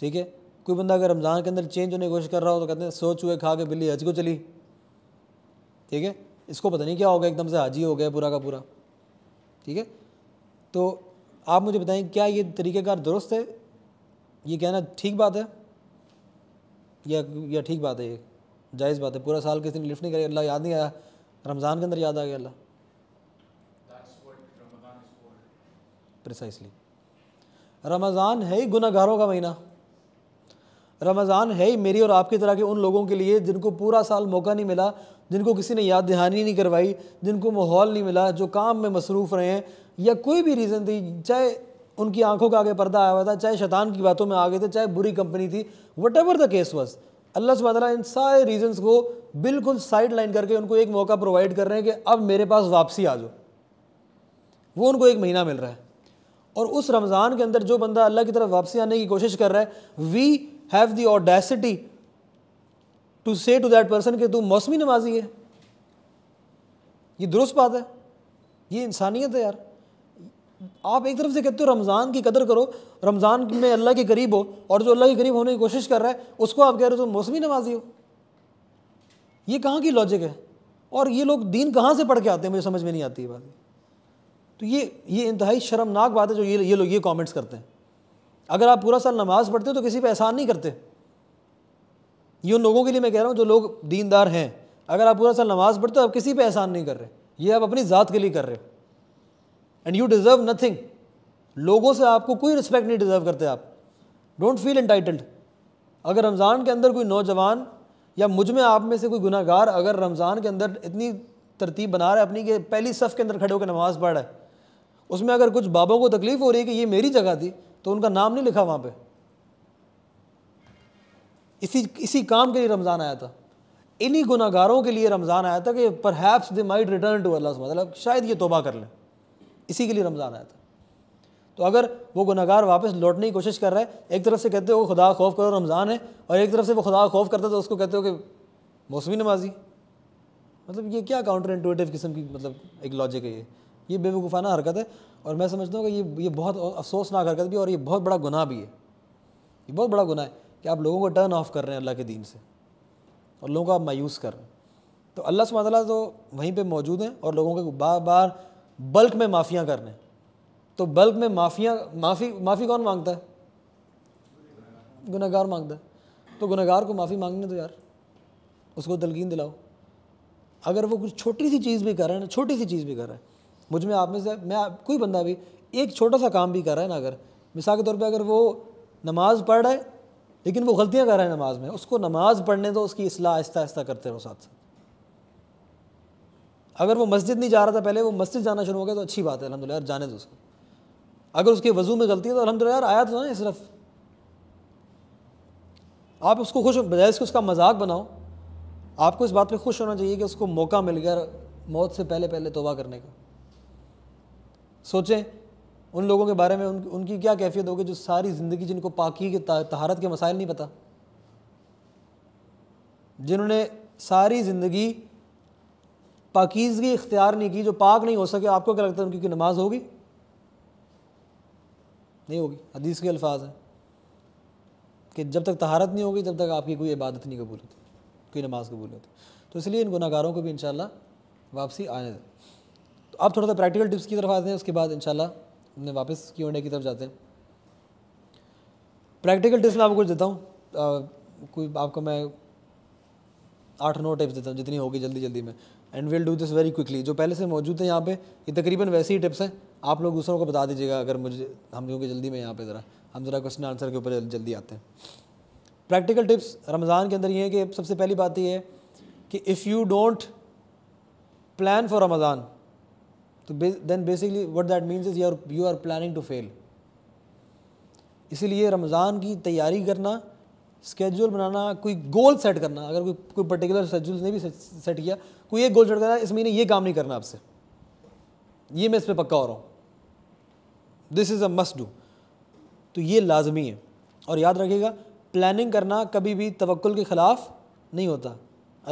ठीक है कोई बंदा अगर रमज़ान के अंदर चेंज होने की कोशिश कर रहा हो तो कहते हैं सोच हुए खा के बिल्ली हज को चली ठीक है इसको पता नहीं क्या हो गया एकदम से हाजी हो गया पूरा का पूरा ठीक है तो आप मुझे बताएं क्या ये तरीक़ेकार दुरुस्त है ये कहना ठीक बात है या या ठीक बात है ये जायज़ बात है पूरा साल किसी ने लिफ्ट नहीं करी अल्लाह याद नहीं आया रमज़ान के अंदर याद आ गया अल्लाह प्रिसाइसली रमज़ान है ही गुनागारों का महीना रमज़ान है ही मेरी और आपकी तरह के उन लोगों के लिए जिनको पूरा साल मौका नहीं मिला जिनको किसी ने याद दहानी नहीं करवाई जिनको माहौल नहीं मिला जो काम में मसरूफ़ रहे हैं या कोई भी रीज़न थी चाहे उनकी आंखों का आगे पर्दा आया हुआ था चाहे शैतान की बातों में आ गए थे चाहे बुरी कंपनी थी whatever the case was Allah सुबह इन सारे रीज़न्स को बिल्कुल साइड लाइन करके उनको एक मौका प्रोवाइड कर रहे हैं कि अब मेरे पास वापसी आ जाओ वो उनको एक महीना मिल रहा है और उस रमज़ान के अंदर जो बंदा अल्लाह की तरफ वापसी आने की कोशिश कर रहा है we have the audacity to say to that person कि तू मौसमी नमाजी है ये दुरुस्त बात है ये इंसानियत है यार आप एक तरफ से कहते हो रमज़ान की कदर करो रमज़ान में अल्लाह के करीब हो और जो अल्लाह के करीब होने की कोशिश कर रहा है उसको आप कह रहे हो तो मौसमी नमाजी हो ये कहाँ की लॉजिक है और ये लोग दीन कहाँ से पढ़ के आते हैं मुझे समझ में नहीं आती है बात तो ये ये इंतहाई शर्मनाक बात है जो ये ये लोग ये कमेंट्स करते हैं अगर आप पूरा साल नमाज पढ़ते हो तो किसी पे एहसान नहीं करते ये उन लोगों के लिए मैं कह रहा हूँ जो लोग दीनदार हैं अगर आप पूरा साल नमाज पढ़ते हो आप किसी पे एहसान नहीं कर रहे ये आप अपनी ज़ात के लिए कर रहे हो एंड यू डिज़र्व नथिंग लोगों से आपको कोई रिस्पेक्ट नहीं डिज़र्व करते आप डोंट फील इंटाइटल्ड अगर रमज़ान के अंदर कोई नौजवान या मुझ में आप में से कोई गुनागार अगर रमज़ान के अंदर इतनी तरतीब बना रहा है अपनी कि पहली सफ़ के अंदर खड़े होकर नमाज़ पढ़ रहा है उसमें अगर कुछ बाबा को तकलीफ़ हो रही है कि ये मेरी जगह थी तो उनका नाम नहीं लिखा वहाँ पे इसी इसी काम के लिए रमज़ान आया था इन्हीं गुनागारों के लिए रमज़ान आया था कि पर perhaps they might return to Allah मतलब शायद ये तोबा कर लें इसी के लिए रमज़ान आया था तो अगर वो गुनागार वापस लौटने की कोशिश कर रहा है एक तरफ से कहते हो खुदा खौफ करो रमज़ान है और एक तरफ से वो खुदा खौफ करता तो उसको कहते हो कि मौसमी नमाजी मतलब ये क्या काउंटर इंटूटिव किस्म की मतलब एक लॉजिक है ये ये बेवकूफ़ाना हरकत है और मैं समझता हूँ कि ये ये बहुत अफसोसनाक हरकत भी और ये बहुत बड़ा गुनाह भी है ये बहुत बड़ा गुनाह है कि आप लोगों को टर्न ऑफ कर रहे हैं अल्लाह के दीन से और लोगों को आप मायूस कर रहे हैं तो अल्लाह सुबह तो वहीं पर मौजूद हैं और लोगों के बार बार बल्क में माफ़ियाँ कर रहे हैं तो बल्क में माफ़ियाँ माफ़ी माफ़ी कौन मांगता है गुनागार मांगता है तो गुनागार को माफ़ी मांगने दो यार उसको तलगीन दिलाओ अगर वो कुछ छोटी सी चीज़ भी कर रहे हैं छोटी सी चीज़ भी कर रहे हैं मुझ में आप में से मैं कोई बंदा भी एक छोटा सा काम भी कर रहा है ना अगर मिसाल के तौर पर अगर वो नमाज़ पढ़ रहा है लेकिन वो गलतियाँ कर रहा है नमाज में उसको नमाज पढ़ने तो उसकी असलाह आहिस्ता आहिस्ता करते रहो साथ साथ अगर वो मस्जिद नहीं जा रहा था पहले वो मस्जिद जाना शुरू हो गया तो अच्छी बात है अलहमदिल्ला यार जाने दो उसको अगर उसके वजू में गलती है तो अलहमदिल्ला यार आया तो ना सिर्फ आप उसको खुश बजाय इसके उसका मजाक बनाओ आपको इस बात पे खुश होना चाहिए कि उसको मौका मिल गया मौत से पहले पहले तोबा करने का सोचें उन लोगों के बारे में उन, उनकी क्या कैफियत होगी जो सारी ज़िंदगी जिनको पाकि के तहारत के मसाइल नहीं पता जिन्होंने सारी ज़िंदगी पाकिजगी इख्तियार नहीं की जो पाक नहीं हो सके आपको क्या लगता है उनकी नमाज होगी नहीं होगी हदीस के अल्फाज हैं कि जब तक तहारत नहीं होगी तब तक आपकी कोई इबादत नहीं कबूल होती कोई नमाज कबूल होती तो इसलिए इन गुनागारों को भी इन वापसी आने दें अब थोड़ा सा प्रैक्टिकल टिप्स की तरफ आते हैं उसके बाद इंशाल्लाह हमने वापस क्यू एंड की तरफ जाते हैं प्रैक्टिकल टिप्स मैं आपको कुछ देता हूँ कोई आपको मैं आठ नौ टिप्स देता हूँ जितनी होगी जल्दी जल्दी में and will do this very quickly जो पहले से मौजूद है यहाँ पे ये तकरीबन वैसे ही टिप्स हैं आप लोग दूसरों को बता दीजिएगा अगर मुझे हम क्योंकि जल्दी में यहाँ पे ज़रा हम ज़रा क्वेश्चन आंसर के ऊपर जल्दी आते हैं प्रैक्टिकल टिप्स रमज़ान के अंदर ये है कि सबसे पहली बात तो ये है कि if you don't plan for Ramzan तो then basically what that means is you you are planning to fail इसीलिए रमज़ान की तैयारी करना स्केड्यूल बनाना कोई गोल सेट करना अगर कोई कोई पर्टिकुलर शेड्यूल नहीं भी सेट किया कोई एक गोल सेट करना इस महीने ये काम नहीं करना आपसे ये मैं इस पर पक्का हो रहा हूँ this is a must do तो ये लाजमी है और याद रखिएगा प्लानिंग करना कभी भी तवक्ल के ख़िलाफ़ नहीं होता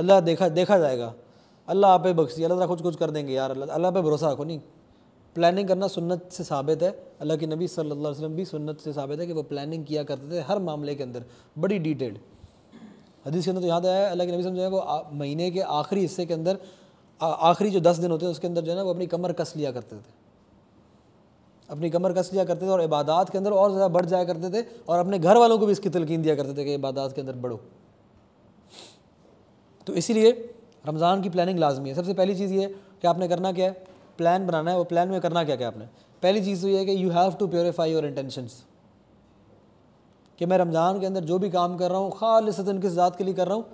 अल्लाह देखा देखा जाएगा अल्लाह आप पे बख्शी अल्लाह कुछ कुछ कर देंगे यार अल्लाह अल्लाह पे भरोसा रखो नहीं प्लानिंग करना सुन्नत से साबित है अल्लाह के नबी सल्लल्लाहु अलैहि वसल्लम भी सुन्नत से साबित है कि वो प्लानिंग किया करते थे हर मामले के अंदर बड़ी डिटेल्ड हदीस के अंदर तो याद आया है अल्लाह के नबी समझो वो महीने के आखिरी हिस्से के अंदर आखिरी जो दस दिन होते हैं उसके अंदर जो है ना वो अपनी कमर कस लिया करते थे अपनी कमर कस लिया करते थे और इबादत के अंदर और ज़्यादा बढ़ जाया करते थे और अपने घर वालों को भी इसकी तलकीन दिया करते थे कि इबादत के अंदर बढ़ो तो इसीलिए रमज़ान की प्लानिंग लाजमी है सबसे पहली चीज़ ये कि आपने करना क्या है प्लान बनाना है वो प्लान में करना क्या क्या आपने पहली चीज़ तो ये है कि you have to purify your intentions कि मैं रमज़ान के अंदर जो भी काम कर रहा हूँ खालसतन किस ज़ात के लिए कर रहा हूँ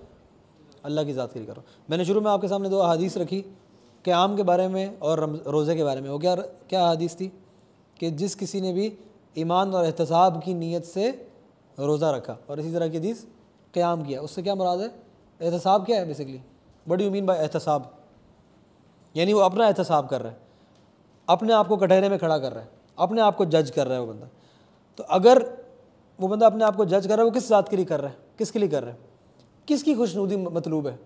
अल्लाह की ज़ात के लिए कर रहा हूँ मैंने शुरू में आपके सामने दो हदीस रखी क्याम के बारे में और रोज़े के बारे में वो क्या क्या हदीस थी कि जिस किसी ने भी ईमान और एहतसाब की नीयत से रोज़ा रखा और इसी तरह की हदीस क़्याम किया उससे क्या मुराद है एहतसाब क्या है basically what you mean by एहतसाब यानी वो अपना एहतसाब कर रहा है अपने आप को कटहरे में खड़ा कर रहा है अपने आप को जज कर रहा है वो बंदा तो अगर वो बंदा अपने आप को जज कर रहा है वो किस ज़ात के लिए कर रहा है किसके लिए कर रहा है किसकी खुशनुदी मतलूब है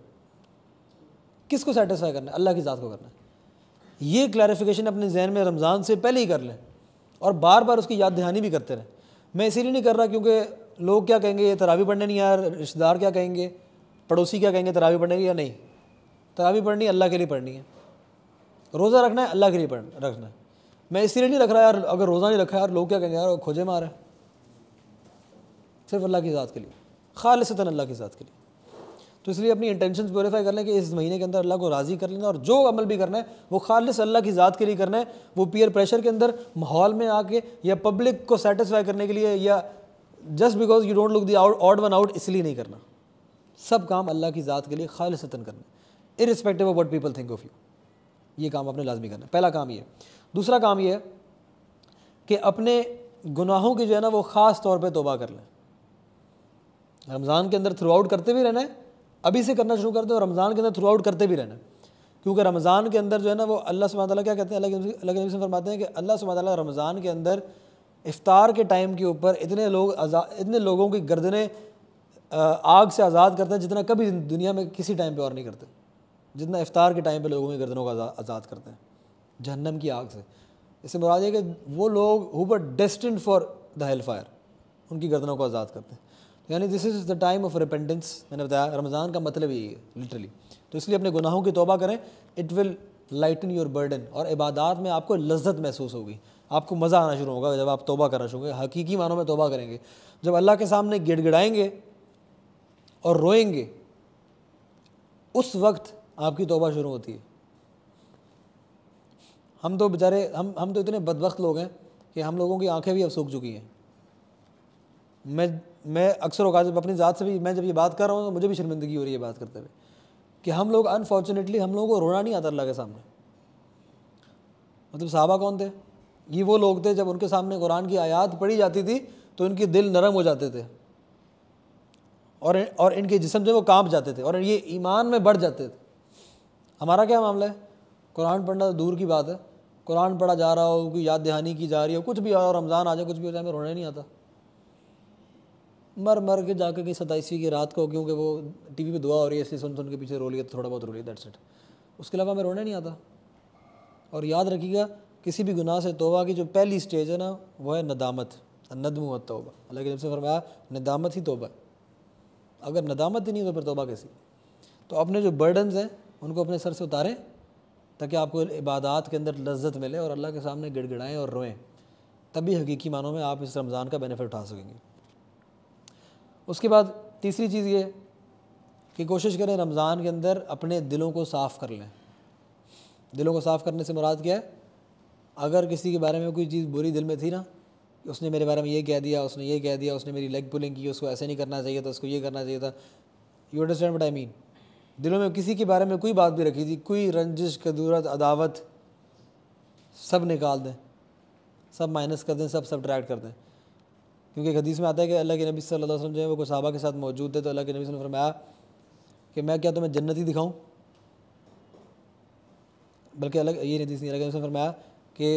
किसको सेटिस्फाई करना है अल्लाह की ज़ात को करना है ये क्लैरिफिकेशन अपने जहन में रमज़ान से पहले ही कर लें और बार बार उसकी याद दहानी भी करते रहें मैं इसीलिए नहीं कर रहा क्योंकि लोग क्या कहेंगे ये तरावी पढ़ने नहीं आया रिश्तेदार क्या कहेंगे पड़ोसी क्या कहेंगे तरावी पढ़ने या नहीं तरावी पढ़नी है अल्लाह के लिए पढ़नी है रोज़ा रखना है अल्लाह के लिए पढ़ रखना है मैं इसीलिए नहीं रख रहा यार अगर रोज़ा नहीं रखा यार लोग क्या कहेंगे यार खोजे मार है सिर्फ अल्लाह की ज़ात के लिए खालसता अल्लाह की ज़ात के लिए तो इसलिए अपनी इंटेंशन प्योरीफाई कर लें कि इस महीने के अंदर अल्लाह को राज़ी कर लेना और जो अमल भी करना है वो खालिस अल्लाह की ज़ात के लिए करना है वो पीयर प्रेशर के अंदर माहौल में आके या पब्लिक को सेटिस्फाई करने के लिए या just because you don't look the out odd one out इसलिए नहीं करना सब काम अल्लाह की ज़ात के लिए खालिस करना irrespective of what people think of you ये काम आपने लाजमी करना है पहला काम ये दूसरा काम ये है कि अपने गुनाहों की जो है ना वो ख़ास तौर पर तोबा कर लें रमज़ान के अंदर थ्रू आउट करते भी रहना है अभी से करना शुरू कर दें और रमज़ान के अंदर थ्रू आउट करते भी रहना है क्योंकि रमज़ान के अंदर जो है ना वो अल्लाह सुबह तला क्या कहते हैं अल्लाह के से फरमाते हैं कि अल्लाह सुबह तला रमज़ान के अंदर इफ़ार के टाइम के ऊपर इतने लोग इतने लोगों की गर्दने आग से आज़ाद करते हैं जितना कभी दुनिया में किसी टाइम पर और नहीं करते जितना इफ़ार के टाइम पे लोगों की गर्दनों का आज़ाद करते हैं जहन्नम की आग से इससे मुराद है कि वो लोग who but destined for the hell fire उनकी गर्दनों को आज़ाद करते हैं तो यानी this is the time of repentance मैंने बताया रमज़ान का मतलब यही है लिटरली तो इसलिए अपने गुनाहों की तोबा करें it will lighten your burden और इबादत में आपको लज्जत महसूस होगी आपको मज़ा आना शुरू होगा जब आप तोबा करना शुरू होंगे हकीकी मानों में तोबा करेंगे जब अल्लाह के सामने गिड़गिड़ाएंगे और रोएंगे उस वक्त आपकी तोबा शुरू होती है हम तो बेचारे हम हम तो इतने बदबक लोग हैं कि हम लोगों की आंखें भी अब सूख चुकी हैं मैं मैं अक्सर अवकात अपनी ज़ात से भी मैं जब ये बात कर रहा हूँ तो मुझे भी शर्मिंदगी हो रही है बात करते हुए कि हम लोग अनफॉर्चुनेटली हम लोगों को रोना नहीं आता अल्लाह के सामने मतलब साहबा कौन थे ये वो लोग थे जब उनके सामने कुरान की आयात पढ़ी जाती थी तो इनके दिल नरम हो जाते थे और और इनके जिसम जो वो कांप जाते थे और ये ईमान में बढ़ जाते थे हमारा क्या मामला है कुरान पढ़ना तो दूर की बात है कुरान पढ़ा जा रहा हो कोई याद दहानी की जा रही हो कुछ भी हो रमज़ान आ जाए कुछ भी हो जाए हमें रोने नहीं आता मर मर के जाकर कहीं सताईसवीं की रात को क्योंकि वो टीवी पे दुआ हो रही है ऐसे सुन सुन के पीछे रो लिया थोड़ा बहुत रो लिया दैट्स इट उसके अलावा हमें रोने नहीं आता और याद रखिएगा किसी भी गुनाह से तोबा की जो पहली स्टेज है ना वो है नदामत नदम हुआ तोबा अल्लाह के जब से फरमाया नदामत ही तोबा अगर नदामत ही नहीं तो फिर तोबा कैसी तो अपने जो बर्डन्स हैं उनको अपने सर से उतारें ताकि आपको इबादत के अंदर लज्जत मिले और अल्लाह के सामने गिड़गिड़ाएँ और रोएँ तभी हकीकी मानों में आप इस रमज़ान का बेनिफिट उठा सकेंगे उसके बाद तीसरी चीज़ ये कि कोशिश करें रमज़ान के अंदर अपने दिलों को साफ़ कर लें दिलों को साफ़ करने से मुराद क्या है अगर किसी के बारे में कोई चीज़ बुरी दिल में थी ना उसने मेरे बारे में ये कह दिया उसने ये कह दिया उसने मेरी लेग पुलिंग की उसको ऐसे नहीं करना चाहिए था उसको ये करना चाहिए था you understand what I mean दिलों में किसी के बारे में कोई बात भी रखी थी कोई रंजिश कदूरत अदावत सब निकाल दें सब माइनस कर दें सब सब ट्रैक्ट कर दें क्योंकि हदीस में आता है कि अल्लाह के नबी सल्लल्लाहु अलैहि वसल्लम जो है वो कुछ साहबा के साथ मौजूद थे तो अल्लाह के नबी ने फरमाया कि मैं क्या तुम्हें तो जन्नत ही दिखाऊँ बल्कि अलग ये हदीस नहीं अल्लाह के फरमाया कि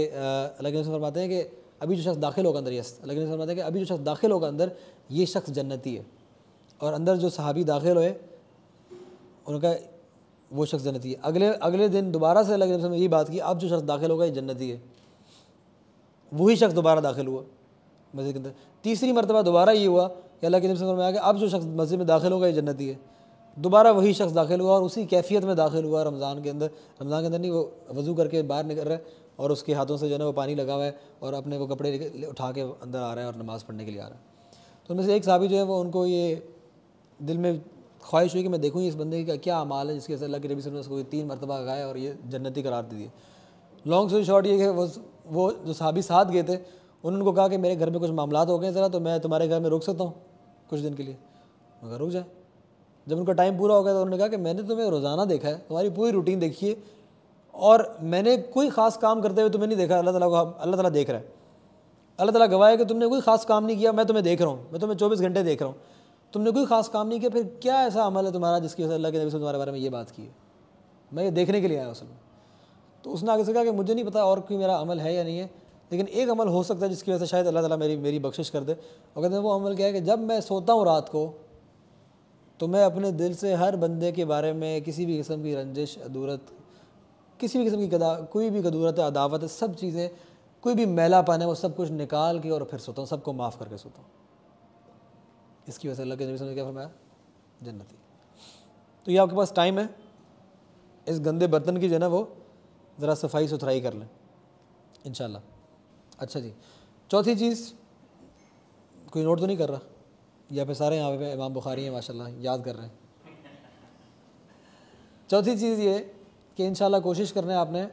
अल्लाह के नबी फरमाते हैं कि अभी जो शख्स दाखिल होगा अंदर यस अलग फरमाते हैं कि अभी जो शख्स दाखिल होगा अंदर ये शख्स जन्नती है और अंदर जो सहाबी दाखिल हुए उनका वो शख्स जन्नती है अगले अगले दिन दोबारा से अलग के ने यही बात की अब जो शख्स दाखिल होगा ये जन्नती है वही शख्स दोबारा दाखिल हुआ मस्जिद के अंदर तीसरी मरतबा दोबारा ये हुआ कि अल्लाह के नबी में आ गया अब जो शख्स मस्जिद में दाखिल होगा ये जन्नती है दोबारा वही शख्स दाखिल हुआ और उसी कैफियत में दाखिल हुआ रमज़ान के अंदर रमज़ान के अंदर नहीं वो वज़ू करके बाहर निकल रहा है और उसके हाथों से जो है वो पानी लगा हुआ है और अपने वो कपड़े उठा के अंदर आ रहा है और नमाज़ पढ़ने के लिए आ रहा है तो उनमें से एक साहबी जो है वो उनको ये दिल में ख्वाहिश हुई कि मैं देखूँ इस बंदे का क्या अमाल है जिसके अल्लाह के नबी ने उसको तीन मरतबा गाया और ये जन्नती करार दे दिए लॉन्ग स्टोरी शॉर्ट ये वो वो जो साहबी साथ गए थे उन्होंने कहा कि मेरे घर में कुछ मामला हो गए ज़रा तो मैं तुम्हारे घर में रुक सकता हूँ कुछ दिन के लिए मगर रुक जाए जब उनका टाइम पूरा हो गया तो उन्होंने कहा कि मैंने तुम्हें रोज़ाना देखा है तुम्हारी पूरी रूटीन देखी है और मैंने कोई ख़ास काम करते हुए तुम्हें नहीं देखा अल्लाह ताला को अल्लाह ताला देख रहा है अल्लाह ताला गवाह है कि तुमने कोई ख़ास काम नहीं किया मैं तुम्हें देख रहा हूँ मैं तुम्हें चौबीस घंटे देख रहा हूँ तुमने कोई ख़ास काम नहीं किया फिर क्या ऐसा अमल है तुम्हारा जिसकी वजह अल्लाह के नबी तुम्हारे बारे में ये बात की है मैं ये देखने के लिए आया उसमें में तो उसने आगे से कहा कि मुझे नहीं पता और कोई मेरा अमल है या नहीं है लेकिन एक अमल हो सकता है जिसकी वजह से शायद अल्लाह ताला मेरी मेरी बख्शिश कर दे और कहते हैं वो अमल क्या है कि जब मैं सोता हूँ रात को तो मैं अपने दिल से हर बंदे के बारे में किसी भी किस्म की रंजिश अदूरत किसी भी किस्म की गदा कोई भी कदूरत अदावत सब चीज़ें कोई भी मैला पाना है वो सब कुछ निकाल के और फिर सोता हूँ सबको माफ़ करके सोता हूँ इसकी वजह से अल्लाह के नबी ने क्या फरमाया जन्नती तो ये आपके पास टाइम है इस गंदे बर्तन की जो है ना वो ज़रा सफाई सुथराई कर लें इन अच्छा जी चौथी चीज़ कोई नोट तो नहीं कर रहा या फिर सारे यहाँ पे इमाम बुखारी हैं माशाल्लाह याद कर रहे हैं चौथी चीज़ ये कि इन कोशिश करना है आपने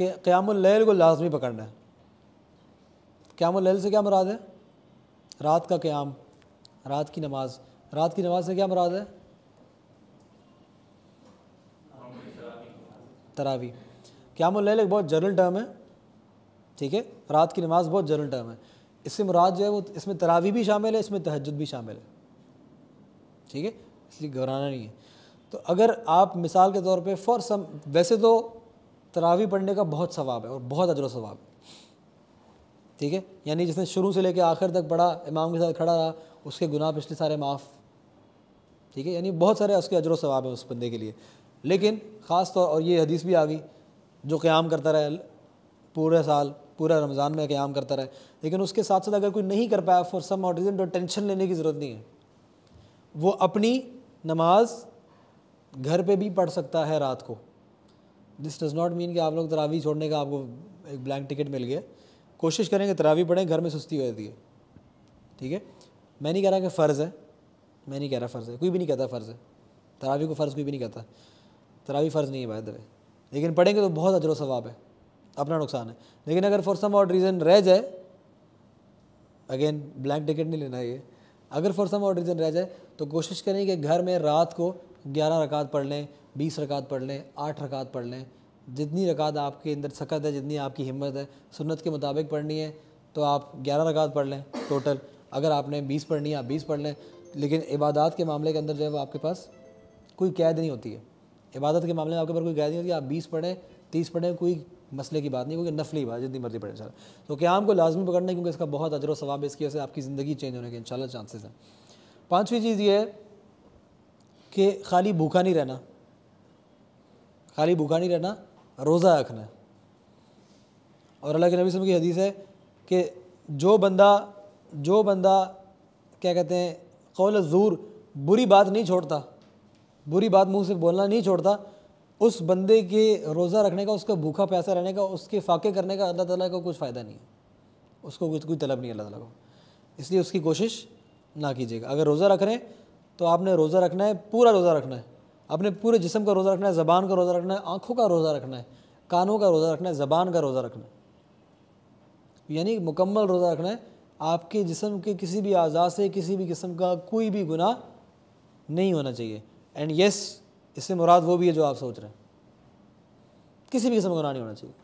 कि क़्यामल को लाजमी पकड़ना है क़्यामल से क्या मुराद है रात का क़्याम रात की नमाज रात की नमाज से क्या मुराद है तरावी क्या क्यामुल एक बहुत जनरल टर्म है ठीक है रात की नमाज बहुत जनरल टर्म है इससे मुराद जो है वो इसमें तरावी भी शामिल है इसमें तहजद भी शामिल है ठीक है इसलिए घबराना नहीं है तो अगर आप मिसाल के तौर पे फॉर सम वैसे तो तरावी पढ़ने का बहुत सवाब है और बहुत अजर सवाब है ठीक है यानी जिसने शुरू से लेकर आखिर तक पढ़ा इमाम के साथ खड़ा रहा उसके गुनाह पिछले सारे माफ़ ठीक है यानी बहुत सारे उसके अजर सवाब है उस बंदे के लिए लेकिन ख़ास तौर और ये हदीस भी आ गई जो क़्याम करता रहे पूरे साल पूरा रमज़ान में क़्याम करता रहे लेकिन उसके साथ साथ अगर कोई नहीं कर पाया फॉर सम और रीज़न तो टेंशन लेने की ज़रूरत नहीं है वो अपनी नमाज घर पे भी पढ़ सकता है रात को दिस डज़ नॉट मीन कि आप लोग तरावी छोड़ने का आपको एक ब्लैंक टिकट मिल गया कोशिश करेंगे तरावी पढ़ें घर में सुस्ती हो जाती है ठीक है मैं नहीं कह रहा कि फ़र्ज़ है मैं नहीं कह रहा फ़र्ज़ है कोई भी नहीं कहता फ़र्ज़ है तरावी को फ़र्ज़ कोई भी नहीं कहता तरावी फ़र्ज़ नहीं है बाय द लेकिन पढ़ेंगे तो बहुत अजर सवाब है अपना नुकसान है लेकिन अगर फॉर सम ऑड रीज़न रह जाए अगेन ब्लैंक टिकट नहीं लेना ये अगर फॉर सम ऑड रीज़न रह जाए तो कोशिश करें कि घर में रात को ग्यारह रकात पढ़ लें बीस रकात पढ़ लें आठ रकात पढ़ लें जितनी रकात आपके अंदर सकत है जितनी आपकी हिम्मत है सुन्नत के मुताबिक पढ़नी है तो आप ग्यारह रकात पढ़ लें टोटल अगर आपने बीस पढ़नी है आप बीस पढ़ लें लेकिन इबादत के मामले के अंदर जो है वो आपके पास कोई कैद नहीं होती है इबादत के मामले में आपके पास कोई कैद नहीं होती आप बीस पढ़ें तीस पढ़ें कोई मसले की बात नहीं क्योंकि नफली बात जितनी मर्जी पढ़े इंशाल्लाह तो क्याम को लाजमी पकड़ना है क्योंकि इसका बहुत अजर सवाब है इसकी वजह से आपकी ज़िंदगी चेंज होने के इंशाल्लाह चांसेस हैं पाँचवीं चीज़ ये है कि खाली भूखा नहीं रहना खाली भूखा नहीं रहना रोज़ा रखना और अल्लाह के नबी की हदीस है कि जो बंदा जो बंदा क्या कहते हैं कौल ज़ूर बुरी बात नहीं छोड़ता बुरी बात मुंह से बोलना नहीं छोड़ता उस बंदे के रोज़ा रखने का उसका भूखा प्यासा रहने का उसके फाके करने का अल्लाह ताला का कुछ फ़ायदा नहीं है उसको कुछ कोई तलब नहीं अल्लाह ताला को इसलिए उसकी कोशिश ना कीजिएगा अगर रोज़ा रख रहे हैं तो आपने रोज़ा रखना है पूरा रोज़ा रखना है अपने पूरे जिसम का रोज़ा रखना है ज़बान का रोज़ा रखना है आँखों का रोज़ा रखना है कानों का रोज़ा रखना है ज़बान का रोज़ा रखना है यानी मुकम्मल रोज़ा रखना है आपके जिसम के किसी भी आजाद से किसी भी किस्म का कोई भी गुनाह नहीं होना चाहिए एंड यस इससे मुराद वो भी है जो आप सोच रहे हैं किसी भी किस्म का गुनाह नहीं होना चाहिए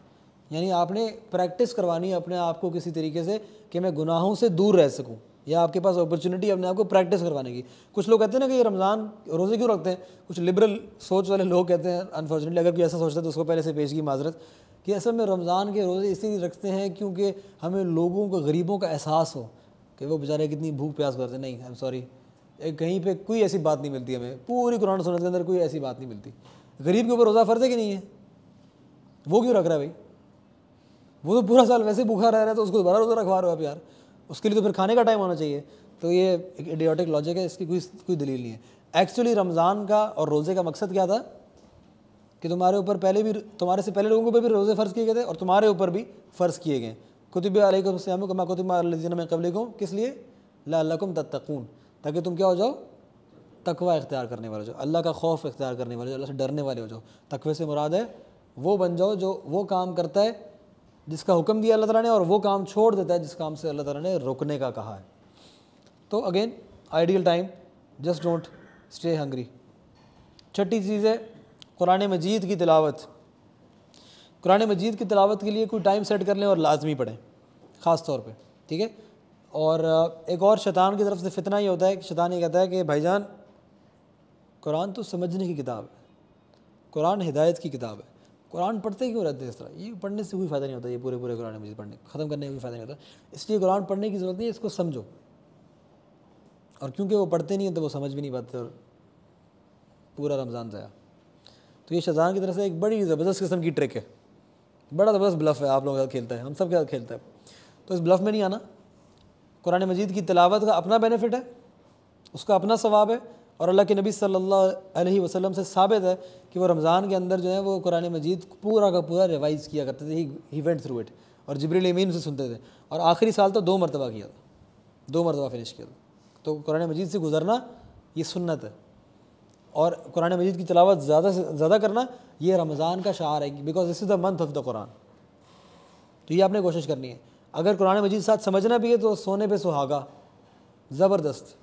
यानी आपने प्रैक्टिस करवानी है अपने आप को किसी तरीके से कि मैं गुनाहों से दूर रह सकूं या आपके पास अपॉर्चुनिटी अपने आप को प्रैक्टिस करवाने की कुछ लोग कहते हैं ना कि ये रमज़ान रोज़े क्यों रखते हैं कुछ लिबरल सोच वाले लोग कहते हैं अनफॉर्चुनेटली अगर कोई ऐसा सोचता है तो उसको पहले से पेश की माजरत कि असल में रमज़ान के रोज़े इसीलिए रखते हैं क्योंकि हमें लोगों को गरीबों का एहसास हो कि वो बेचारे कितनी भूख प्यास करते नहीं आई एम सॉरी कहीं पे कोई ऐसी बात नहीं मिलती हमें पूरी कुरान सुनत के अंदर कोई ऐसी बात नहीं मिलती गरीब के ऊपर रोज़ा फ़र्ज है कि नहीं है वो क्यों रख रहा है भाई वो तो पूरा साल वैसे भूखा रह रहा है तो उसको दोबारा रोज़ा रखवा रहा है आप यार उसके लिए तो फिर खाने का टाइम होना चाहिए तो ये एक एडियोटिक लॉजिक है इसकी कोई कोई दलील नहीं है एक्चुअली रमज़ान का और रोज़े का मकसद क्या था कि तुम्हारे ऊपर पहले भी तुम्हारे से पहले लोगों पर भी रोज़े फ़र्ज़ किए गए थे और तुम्हारे ऊपर भी फ़र्ज़ किए गए कुतुब अलैकुम कमा कुतुब में कबली को किस लिए लाकुम तत्तकून ताकि तुम क्या हो जाओ तकवा इख्तियार करने वाले जो जाओ अल्लाह का खौफ इख्तियार करने वाले जो अल्लाह से डरने वाले हो जाओ तकवे से मुराद है वो बन जाओ जो वो काम करता है जिसका हुक्म दिया अल्लाह ताला ने और वो काम छोड़ देता है जिस काम से अल्लाह ताला ने रुकने का कहा है तो again ideal time just don't stay hungry छठी चीज़ है कुरान मजीद की तिलावत कुरान मजीद की तिलावत के लिए कोई टाइम सेट कर लें और लाजमी पढ़ें ख़ास तौर पर ठीक है और एक और शैतान की तरफ से फितना ही होता है कि शैतान ये कहता है कि भाईजान कुरान तो समझने की किताब है कुरान हिदायत की किताब है कुरान पढ़ते क्यों रहते हैं इस तरह ये पढ़ने से कोई फ़ायदा नहीं होता ये पूरे पूरे कुरान मजीद पढ़ने ख़त्म करने का कोई फ़ायदा नहीं होता इसलिए कुरान पढ़ने की ज़रूरत नहीं है इसको समझो और क्योंकि वो पढ़ते नहीं हैं तो वो समझ भी नहीं पाते और पूरा रमज़ान ज़ाया तो ये की तरफ से एक बड़ी ज़बरदस्त किस्म की ट्रिक है बड़ा ज़बरदस्त ब्लफ है आप लोगों के साथ खेलता है हम सब के साथ खेलता है तो इस ब्लफ में नहीं आना कुरान मजीद की तलावत का अपना बेनिफिट है उसका अपना सवाब है और अल्लाह के नबी सल्लल्लाहु अलैहि वसल्लम से साबित है कि वो रमज़ान के अंदर जो है वो कुरान मजीद पूरा का पूरा रिवाइज़ किया करते थे ही वेंट थ्रू इट और जबरी अमीन से सुनते थे और आखिरी साल तो दो मरतबा किया था दो मरतबा फिनिश किया था तो कुरान मजीद से गुजरना ये सुन्नत है और कुरान मजीद की तलावत ज़्यादा से ज़्यादा करना ये रमज़ान का शार है because this is the month of the Quran तो ये आपने कोशिश करनी है अगर कुरान मजीद साथ समझना भी है तो सोने पे सुहागा ज़बरदस्त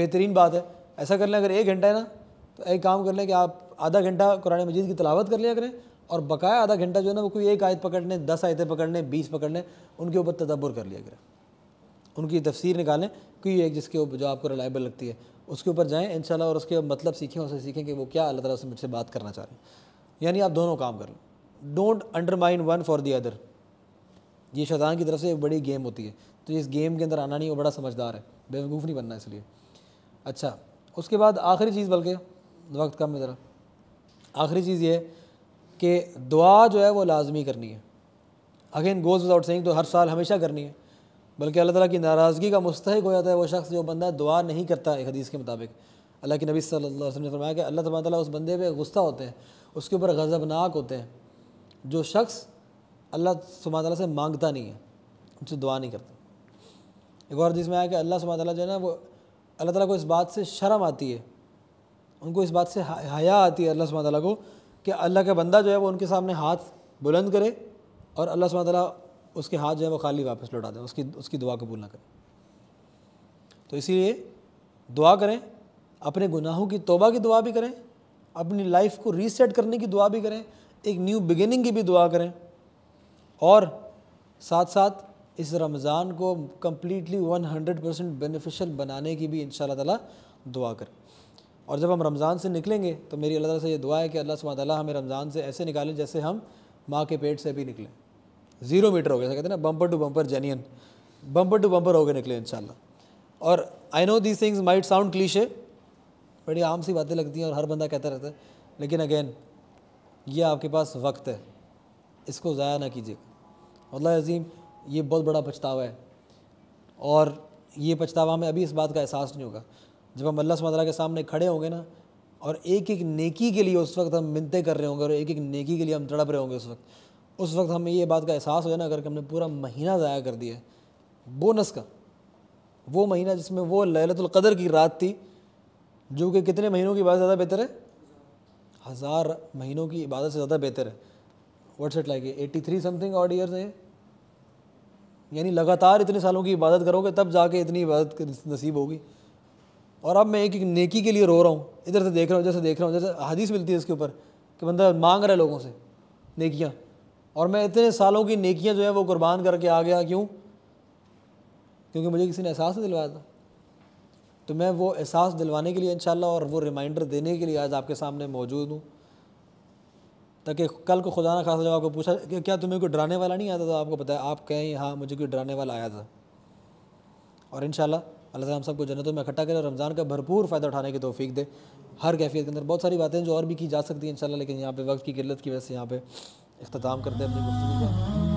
बेहतरीन बात है ऐसा कर लें अगर एक घंटा है ना तो एक काम कर लें कि आप आधा घंटा कुरान मजीद की तलावत कर लिया करें और बकाया आधा घंटा जो है ना वो कोई एक आयत पकड़ने दस आयतें पकड़ने बीस पकड़ने उनके ऊपर तदब्बर कर लिया करें उनकी तफसीर निकालें कोई एक जिसके ऊपर जो आपको रिलायबल लगती है उसके ऊपर जाएँ इन और उसके मतलब सीखें उसे सीखें कि वो क्या अल्लाह तला से मुझसे बात करना चाह रहे हैं यानी आप दोनों काम कर लें don't undermine one for the other ये शैतान की तरफ से एक बड़ी गेम होती है तो इस गेम के अंदर आना नहीं वो बड़ा समझदार है बेवकूफ़ नहीं बनना इसलिए अच्छा उसके बाद आखिरी चीज़ बल्कि वक्त कम है ज़रा आखिरी चीज़ ये कि दुआ जो है वो लाजमी करनी है अगेन गोज़ विदाउट सेंग तो हर साल हमेशा करनी है बल्कि अल्लाह ताला की नाराज़गी का मुस्तक हो जाता है वो शख्स जो बंदा दुआ नहीं करता एक हदीस के मुताबिक अल्लाह के नबी सल्लल्लाहु अलैहि वसल्लम ने फरमाया कि अल्लाह तबाला उस बंदे पे गुस्सा होते हैं उसके ऊपर गज़बनाक होते हैं जो शख्स अल्लाह सुबह से मांगता नहीं है उनसे दुआ नहीं करता एक और में आया कि अल्लाह सुबह जो है ना वो अल्लाह ताला को इस बात से शर्म आती है उनको इस बात से हया आती है अल्लाह सुबह को कि अल्लाह का बंदा जो है वो उनके सामने हाथ बुलंद करे और अल्लाह सुबह उसके हाथ जो है वो खाली वापस लौटा दें उसकी उसकी दुआ कबूल ना करें तो इसीलिए दुआ करें अपने गुनाहों की तोबा की दुआ भी करें अपनी लाइफ को रीसेट करने की दुआ भी करें एक न्यू बिगिनिंग की भी दुआ करें और साथ साथ इस रमज़ान को कम्प्लीटली 100 परसेंट बेनिफिशल बनाने की भी इन ताला दुआ करें और जब हम रमज़ान से निकलेंगे तो मेरी अल्लाह से ये दुआ है कि अल्लाह सुबह हमें रमज़ान से ऐसे निकालें जैसे हम माँ के पेट से भी निकलें जीरो मीटर हो गया कहते हैं ना bumper to bumper genuine bumper to bumper हो गए निकले इन और I know these things might sound cliche बड़ी आम सी बातें लगती हैं और हर बंदा कहता रहता है लेकिन अगेन ये आपके पास वक्त है इसको ज़ाया ना कीजिए अल्लाह अजीम ये बहुत बड़ा पछतावा है और ये पछतावा हमें अभी इस बात का एहसास नहीं होगा जब हम अल्लाह सुबह के सामने खड़े होंगे ना और एक एक नेकी के लिए उस वक्त हम मिनते कर रहे होंगे और एक एक नेकी के लिए हम तड़प रहे होंगे उस वक्त उस वक्त हमें ये बात का एहसास हो जाए ना अगर कि हमने पूरा महीना ज़ाया कर दिया बोनस का वो महीना जिसमें वो ललतुल्क़दर की रात थी जो कि कितने महीनों की इबादत ज़्यादा बेहतर है हज़ार महीनों की इबादत से ज़्यादा बेहतर है what's it like eighty three something odd year है यानी लगातार इतने सालों की इबादत करोगे तब जाके इतनी इबादत नसीब होगी और अब मैं एक एक नेकी के लिए रो रहा हूँ इधर से देख रहा हूँ जैसे देख रहा हूँ जैसे हदीस मिलती है इसके ऊपर कि बंदा मांग रहा है लोगों से नेकियाँ और मैं इतने सालों की नेकियां जो है वो कुर्बान करके आ गया क्यों क्योंकि मुझे किसी ने एहसास नहीं दिलवाया था तो मैं वो एहसास दिलवाने के लिए इंशाल्लाह और वो रिमाइंडर देने के लिए आज आपके सामने मौजूद हूँ ताकि कल को खुदा ना खासा जब आपको पूछा कि क्या तुम्हें कोई डराने वाला नहीं आता तो आपको पता है आप कहें हाँ मुझे कोई डराने वाला आया था और इन अल्लाह हम सबको जन्नतों में इकट्ठा करें रमज़ान का भरपूर फ़ायदा उठाने की तोफ़ी दे हर कैफियत के अंदर बहुत सारी बातें जो और भी की जा सकती हैं इन लेकिन यहाँ पर वक्त की किल्लत की वजह से यहाँ पर अख्ताम करते हैं अपनी गुफ्तु का